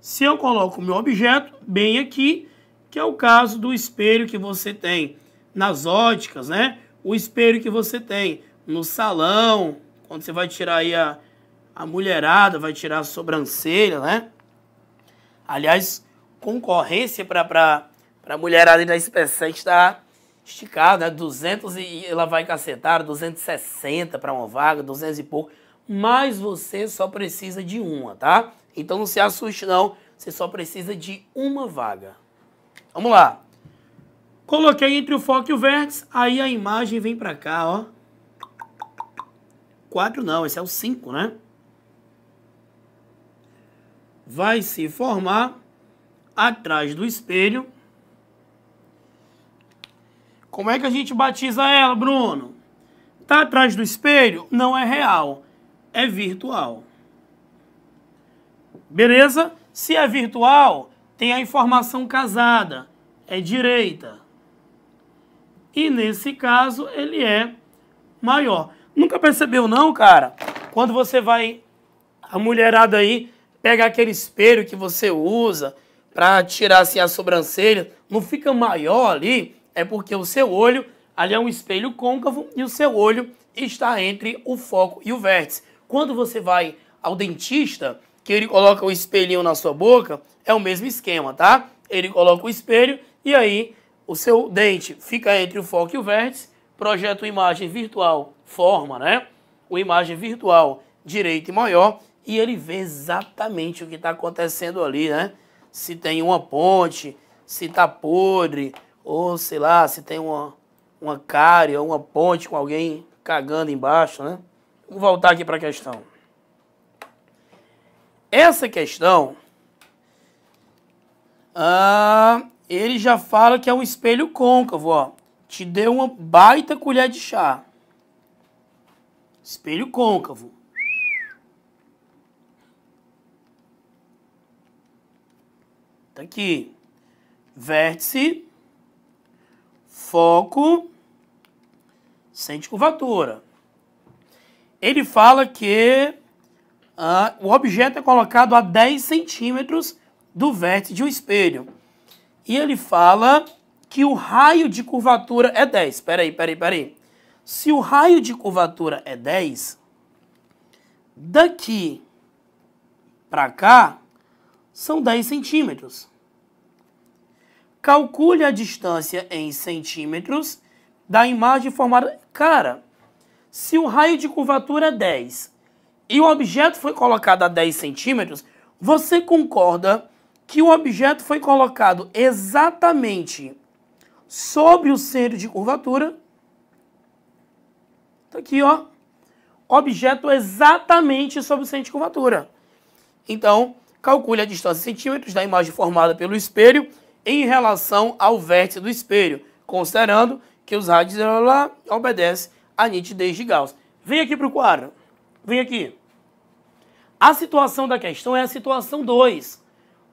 se eu coloco o meu objeto bem aqui, que é o caso do espelho que você tem nas óticas, né? O espelho que você tem no salão, quando você vai tirar aí a, a mulherada, vai tirar a sobrancelha, né? Aliás, concorrência para a mulherada da SpaceX está esticada, né? 200 e ela vai cacetar, 260 para uma vaga, 200 e pouco. Mas você só precisa de uma, tá? Então não se assuste não, você só precisa de uma vaga. Vamos lá. Coloquei entre o foco e o vértice, aí a imagem vem para cá, ó. 4 não, esse é o 5, né? vai se formar atrás do espelho. Como é que a gente batiza ela, Bruno? Tá atrás do espelho? Não é real, é virtual. Beleza? Se é virtual, tem a informação casada, é direita. E nesse caso, ele é maior. Nunca percebeu não, cara? Quando você vai a mulherada aí pega aquele espelho que você usa para tirar assim a sobrancelha, não fica maior ali, é porque o seu olho ali é um espelho côncavo e o seu olho está entre o foco e o vértice. Quando você vai ao dentista, que ele coloca o espelhinho na sua boca, é o mesmo esquema, tá? Ele coloca o espelho e aí o seu dente fica entre o foco e o vértice, projeta uma imagem virtual, forma, né? Uma imagem virtual direita e maior e ele vê exatamente o que está acontecendo ali, né? Se tem uma ponte, se está podre, ou sei lá, se tem uma, uma cárie, uma ponte com alguém cagando embaixo, né? Vou voltar aqui para a questão. Essa questão, ah, ele já fala que é um espelho côncavo, ó. Te deu uma baita colher de chá. Espelho côncavo. Tá aqui. Vértice, foco, sente curvatura. Ele fala que ah, o objeto é colocado a 10 centímetros do vértice de um espelho. E ele fala que o raio de curvatura é 10. Peraí, peraí, peraí. Se o raio de curvatura é 10, daqui para cá são 10 centímetros. Calcule a distância em centímetros da imagem formada. Cara, se o raio de curvatura é 10 e o objeto foi colocado a 10 centímetros, você concorda que o objeto foi colocado exatamente sobre o centro de curvatura? Está aqui, ó. Objeto exatamente sobre o centro de curvatura. Então, Calcule a distância em centímetros da imagem formada pelo espelho em relação ao vértice do espelho, considerando que os radios lá obedecem à nitidez de Gauss. Vem aqui para o quadro. Vem aqui. A situação da questão é a situação 2.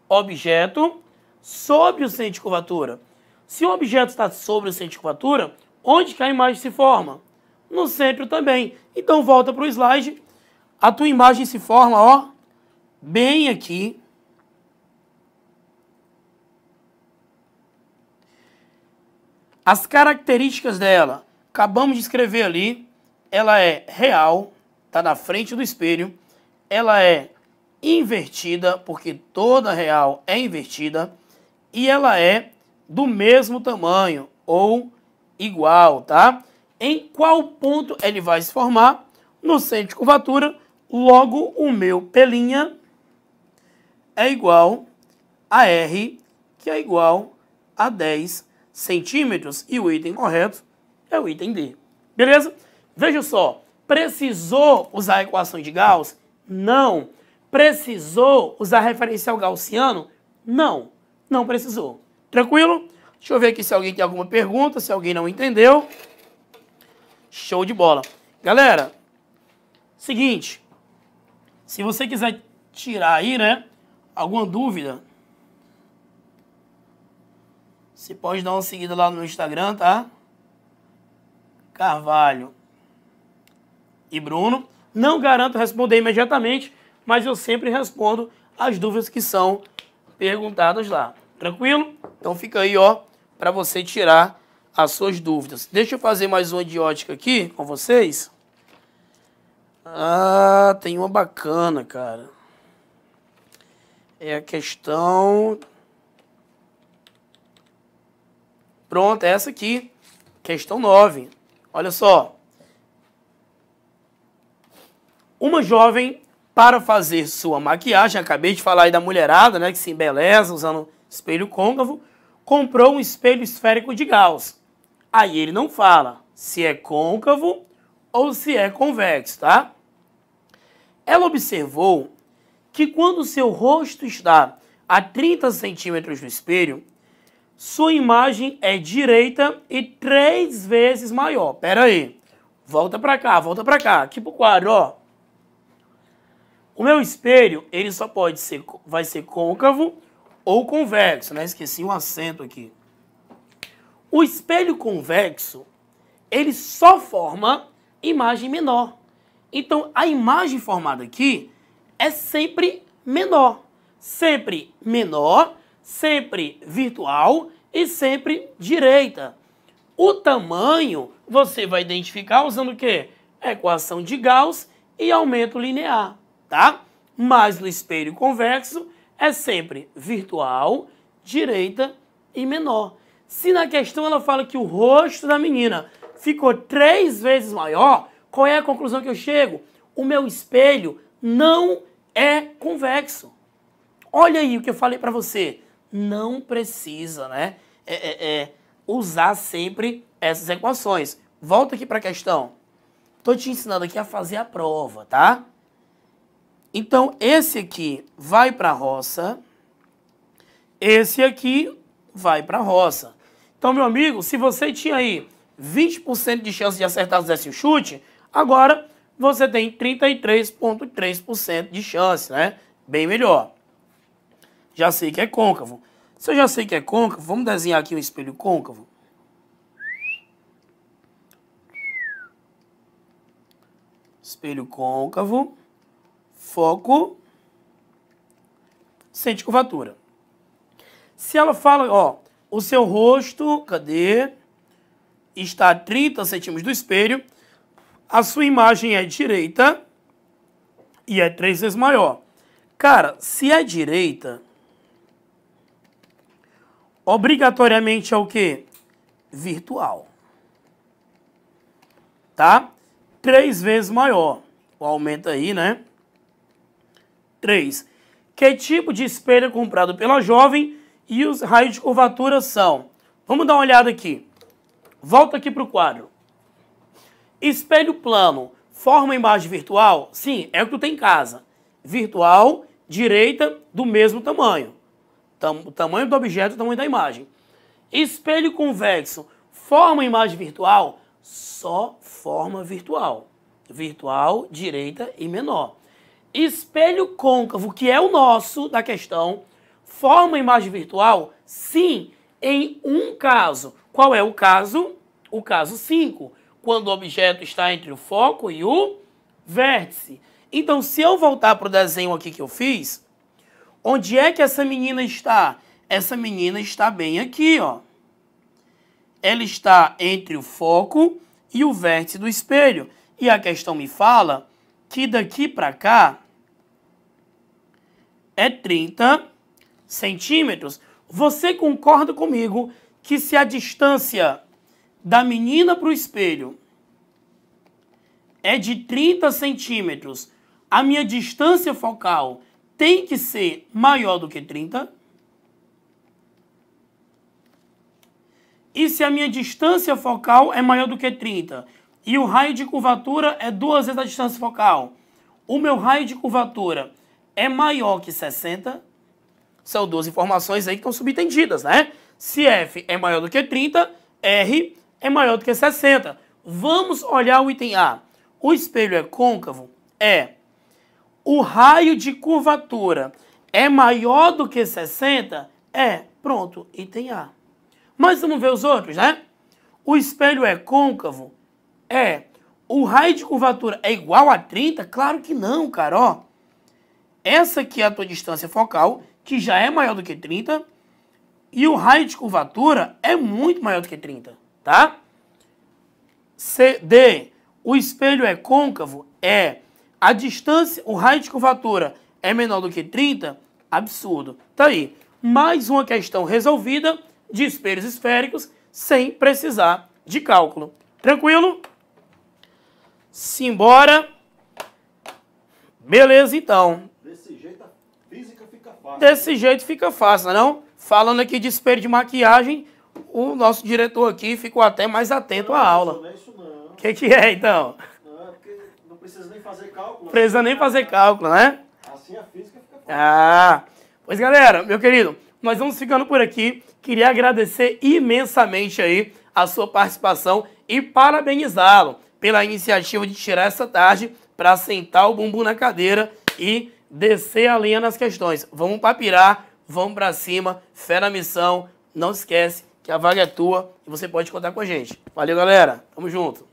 Objeto sobre o centro de curvatura. Se o objeto está sobre o centro de curvatura, onde que a imagem se forma? No centro também. Então volta para o slide. A tua imagem se forma, ó, bem aqui. As características dela, acabamos de escrever ali, ela é real, está na frente do espelho, ela é invertida, porque toda real é invertida, e ela é do mesmo tamanho ou igual, tá? Em qual ponto ele vai se formar? No centro de curvatura, logo o meu pelinha é igual a R, que é igual a 10 centímetros. E o item correto é o item D. Beleza? Veja só, precisou usar a equação de Gauss? Não. Precisou usar referencial gaussiano? Não. Não precisou. Tranquilo? Deixa eu ver aqui se alguém tem alguma pergunta, se alguém não entendeu. Show de bola. Galera, seguinte, se você quiser tirar aí, né, Alguma dúvida? Você pode dar uma seguida lá no Instagram, tá? Carvalho e Bruno. Não garanto responder imediatamente, mas eu sempre respondo as dúvidas que são perguntadas lá. Tranquilo? Então fica aí, ó, para você tirar as suas dúvidas. Deixa eu fazer mais uma diótica aqui com vocês. Ah, tem uma bacana, cara é a questão. Pronto, é essa aqui. Questão 9. Olha só. Uma jovem, para fazer sua maquiagem, acabei de falar aí da mulherada, né, que se embeleza usando espelho côncavo, comprou um espelho esférico de Gauss. Aí ele não fala se é côncavo ou se é convexo, tá? Ela observou que quando seu rosto está a 30 centímetros do espelho, sua imagem é direita e três vezes maior. Pera aí. Volta para cá, volta para cá. Aqui pro quadro, ó. O meu espelho, ele só pode ser, vai ser côncavo ou convexo, né? Esqueci um acento aqui. O espelho convexo, ele só forma imagem menor. Então, a imagem formada aqui é sempre menor. Sempre menor, sempre virtual e sempre direita. O tamanho você vai identificar usando o quê? A equação de Gauss e aumento linear, tá? Mas no espelho convexo é sempre virtual, direita e menor. Se na questão ela fala que o rosto da menina ficou três vezes maior, qual é a conclusão que eu chego? O meu espelho não é convexo. Olha aí o que eu falei para você. Não precisa né, é, é, é, usar sempre essas equações. Volta aqui para a questão. Estou te ensinando aqui a fazer a prova, tá? Então, esse aqui vai para a roça. Esse aqui vai para a roça. Então, meu amigo, se você tinha aí 20% de chance de acertar o décimo chute, agora você tem 33,3% de chance, né? Bem melhor. Já sei que é côncavo. Se eu já sei que é côncavo, vamos desenhar aqui um espelho côncavo? Espelho côncavo, foco, sente curvatura. Se ela fala, ó, o seu rosto, cadê? Está a 30 centímetros do espelho, a sua imagem é direita e é três vezes maior. Cara, se é direita, obrigatoriamente é o quê? Virtual. Tá? Três vezes maior. Aumenta aí, né? Três. Que tipo de espelho é comprado pela jovem e os raios de curvatura são? Vamos dar uma olhada aqui. Volta aqui para o quadro. Espelho plano forma imagem virtual? Sim, é o que tu tem em casa. Virtual, direita, do mesmo tamanho. Tam, o tamanho do objeto, o tamanho da imagem. Espelho convexo forma imagem virtual? Só forma virtual. Virtual, direita e menor. Espelho côncavo, que é o nosso da questão, forma imagem virtual? Sim, em um caso. Qual é o caso? O caso 5 quando o objeto está entre o foco e o vértice. Então, se eu voltar para o desenho aqui que eu fiz, onde é que essa menina está? Essa menina está bem aqui, ó. Ela está entre o foco e o vértice do espelho. E a questão me fala que daqui para cá é 30 centímetros. Você concorda comigo que se a distância da menina para o espelho é de 30 centímetros, a minha distância focal tem que ser maior do que 30. E se a minha distância focal é maior do que 30 e o raio de curvatura é duas vezes a distância focal, o meu raio de curvatura é maior que 60. São duas informações aí que estão subtendidas, né? Se f é maior do que 30, r é maior do que 60. Vamos olhar o item A. O espelho é côncavo? É. O raio de curvatura é maior do que 60? É. Pronto, item A. Mas vamos ver os outros, né? O espelho é côncavo? É. O raio de curvatura é igual a 30? Claro que não, cara, ó. Essa aqui é a tua distância focal, que já é maior do que 30, e o raio de curvatura é muito maior do que 30 tá? C, D, o espelho é côncavo? É. A distância, o raio de curvatura é menor do que 30? Absurdo. Tá aí. Mais uma questão resolvida de espelhos esféricos sem precisar de cálculo. Tranquilo? Simbora. Beleza, então. Desse jeito a física fica fácil. Desse jeito fica fácil, não? É Falando aqui de espelho de maquiagem, o nosso diretor aqui ficou até mais atento não, à aula. Não é isso não. O que, que é então? Não, é porque não precisa nem fazer cálculo. Né? Precisa nem fazer cálculo, né? Assim a física fica Ah, pois galera, meu querido, nós vamos ficando por aqui. Queria agradecer imensamente aí a sua participação e parabenizá-lo pela iniciativa de tirar essa tarde para sentar o bumbum na cadeira e descer a linha nas questões. Vamos para pirar, vamos para cima, fé na missão. Não esquece, que a vaga é tua e você pode contar com a gente. Valeu, galera. Tamo junto.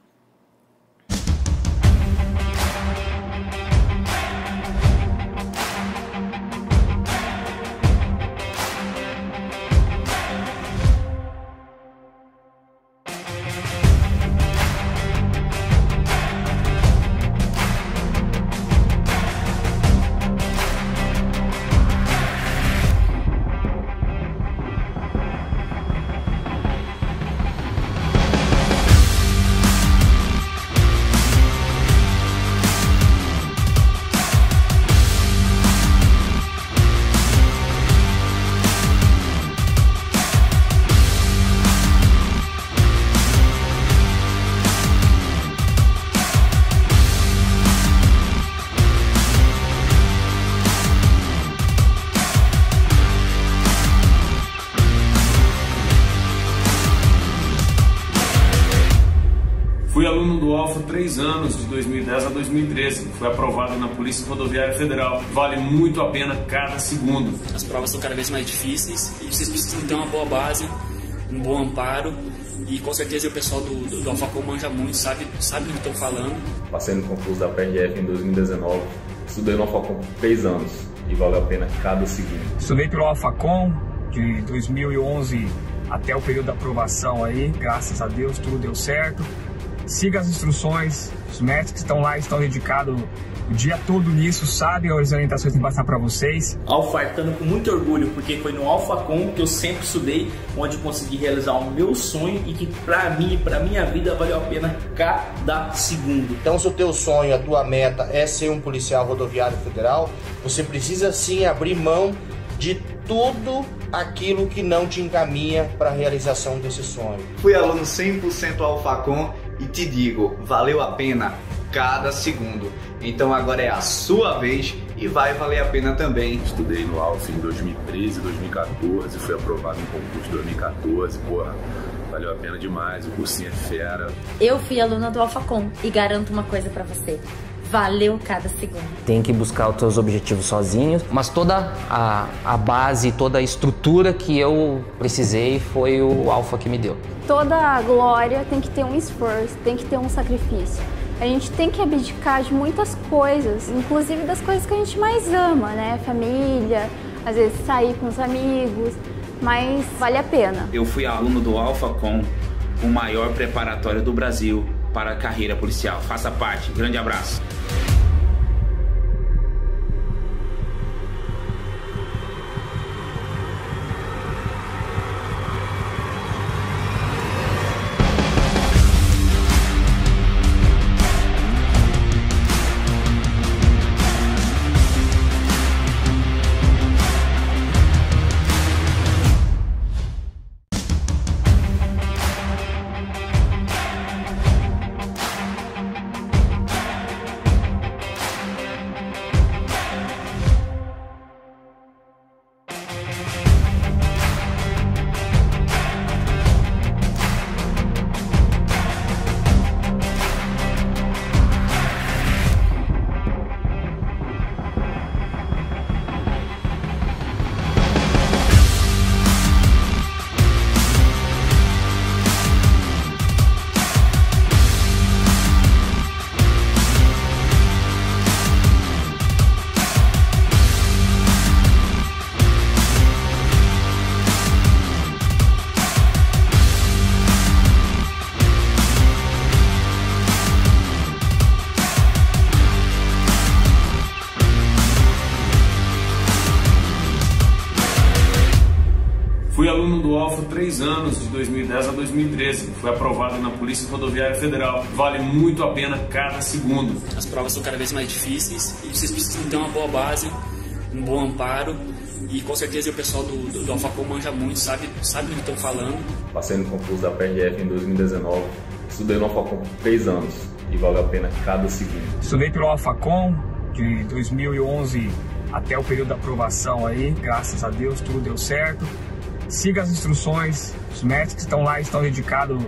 2013, que foi aprovada na Polícia Rodoviária Federal. Vale muito a pena cada segundo. As provas são cada vez mais difíceis e vocês precisam ter então, uma boa base, um bom amparo e com certeza o pessoal do, do, do Alfacom manja muito, sabe, sabe do que estão falando. Passei no concurso da PRF em 2019, estudei no Alfacom por três anos e vale a pena cada segundo. Estudei pelo Alfacom de 2011 até o período da aprovação aí, graças a Deus tudo deu certo. Siga as instruções, os mestres que estão lá estão dedicados o dia todo nisso, sabem as orientações que tem passar para vocês. Alfa estando com muito orgulho, porque foi no AlphaCon que eu sempre estudei, onde consegui realizar o meu sonho e que para mim, para minha vida, valeu a pena cada segundo. Então, se o teu sonho, a tua meta é ser um policial rodoviário federal, você precisa sim abrir mão de tudo aquilo que não te encaminha para a realização desse sonho. Fui aluno 100% AlphaCon e te digo, valeu a pena cada segundo. Então agora é a sua vez e vai valer a pena também. Estudei no Alf em 2013, 2014, fui aprovado em concurso em 2014, porra. Valeu a pena demais, o cursinho é fera. Eu fui aluna do AlfaCom e garanto uma coisa para você valeu cada segundo. Tem que buscar os teus objetivos sozinhos, mas toda a, a base, toda a estrutura que eu precisei foi o Alfa que me deu. Toda a glória tem que ter um esforço, tem que ter um sacrifício. A gente tem que abdicar de muitas coisas, inclusive das coisas que a gente mais ama, né? Família, às vezes sair com os amigos, mas vale a pena. Eu fui aluno do Alfa com o maior preparatório do Brasil para a carreira policial. Faça parte. Grande abraço. três anos, de 2010 a 2013, foi aprovado na Polícia Rodoviária Federal. Vale muito a pena cada segundo. As provas são cada vez mais difíceis e vocês precisam ter então, uma boa base, um bom amparo e com certeza o pessoal do, do, do Alfacom manja muito, sabe, sabe do que estão falando. Passei no concurso da PRF em 2019, estudei no Alfacom por três anos e vale a pena cada segundo. Estudei pelo Alfacom de 2011 até o período da aprovação aí, graças a Deus tudo deu certo siga as instruções. Os médicos que estão lá estão dedicados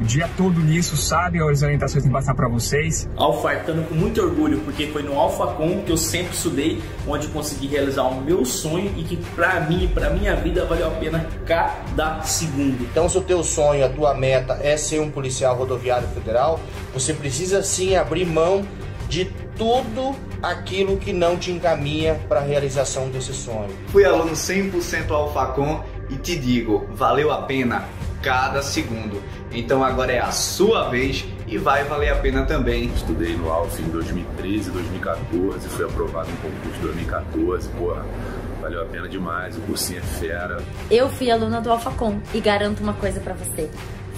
o dia todo nisso, sabem as orientações que passar para vocês. Alfartando com muito orgulho, porque foi no Alfacom que eu sempre estudei, onde consegui realizar o meu sonho e que para mim, para minha vida, valeu a pena cada segundo. Então, se o teu sonho, a tua meta é ser um policial rodoviário federal, você precisa sim abrir mão de tudo aquilo que não te encaminha para a realização desse sonho. Fui aluno 100% Alfacom e te digo, valeu a pena cada segundo. Então agora é a sua vez e vai valer a pena também. Estudei no Alf em 2013, 2014, fui aprovado no concurso em 2014, porra. Valeu a pena demais, o cursinho é fera. Eu fui aluna do Alfacom e garanto uma coisa para você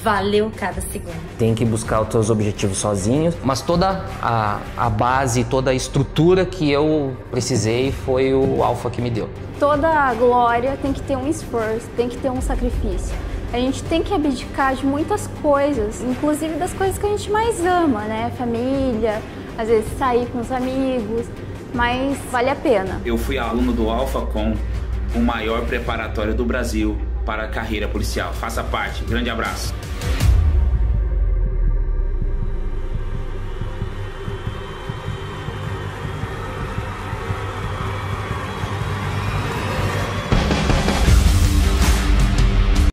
valeu cada segundo. Tem que buscar os seus objetivos sozinhos, mas toda a, a base, toda a estrutura que eu precisei foi o Alfa que me deu. Toda a glória tem que ter um esforço, tem que ter um sacrifício. A gente tem que abdicar de muitas coisas, inclusive das coisas que a gente mais ama, né? Família, às vezes sair com os amigos, mas vale a pena. Eu fui aluno do Alfa com o maior preparatório do Brasil para a carreira policial. Faça parte. Grande abraço.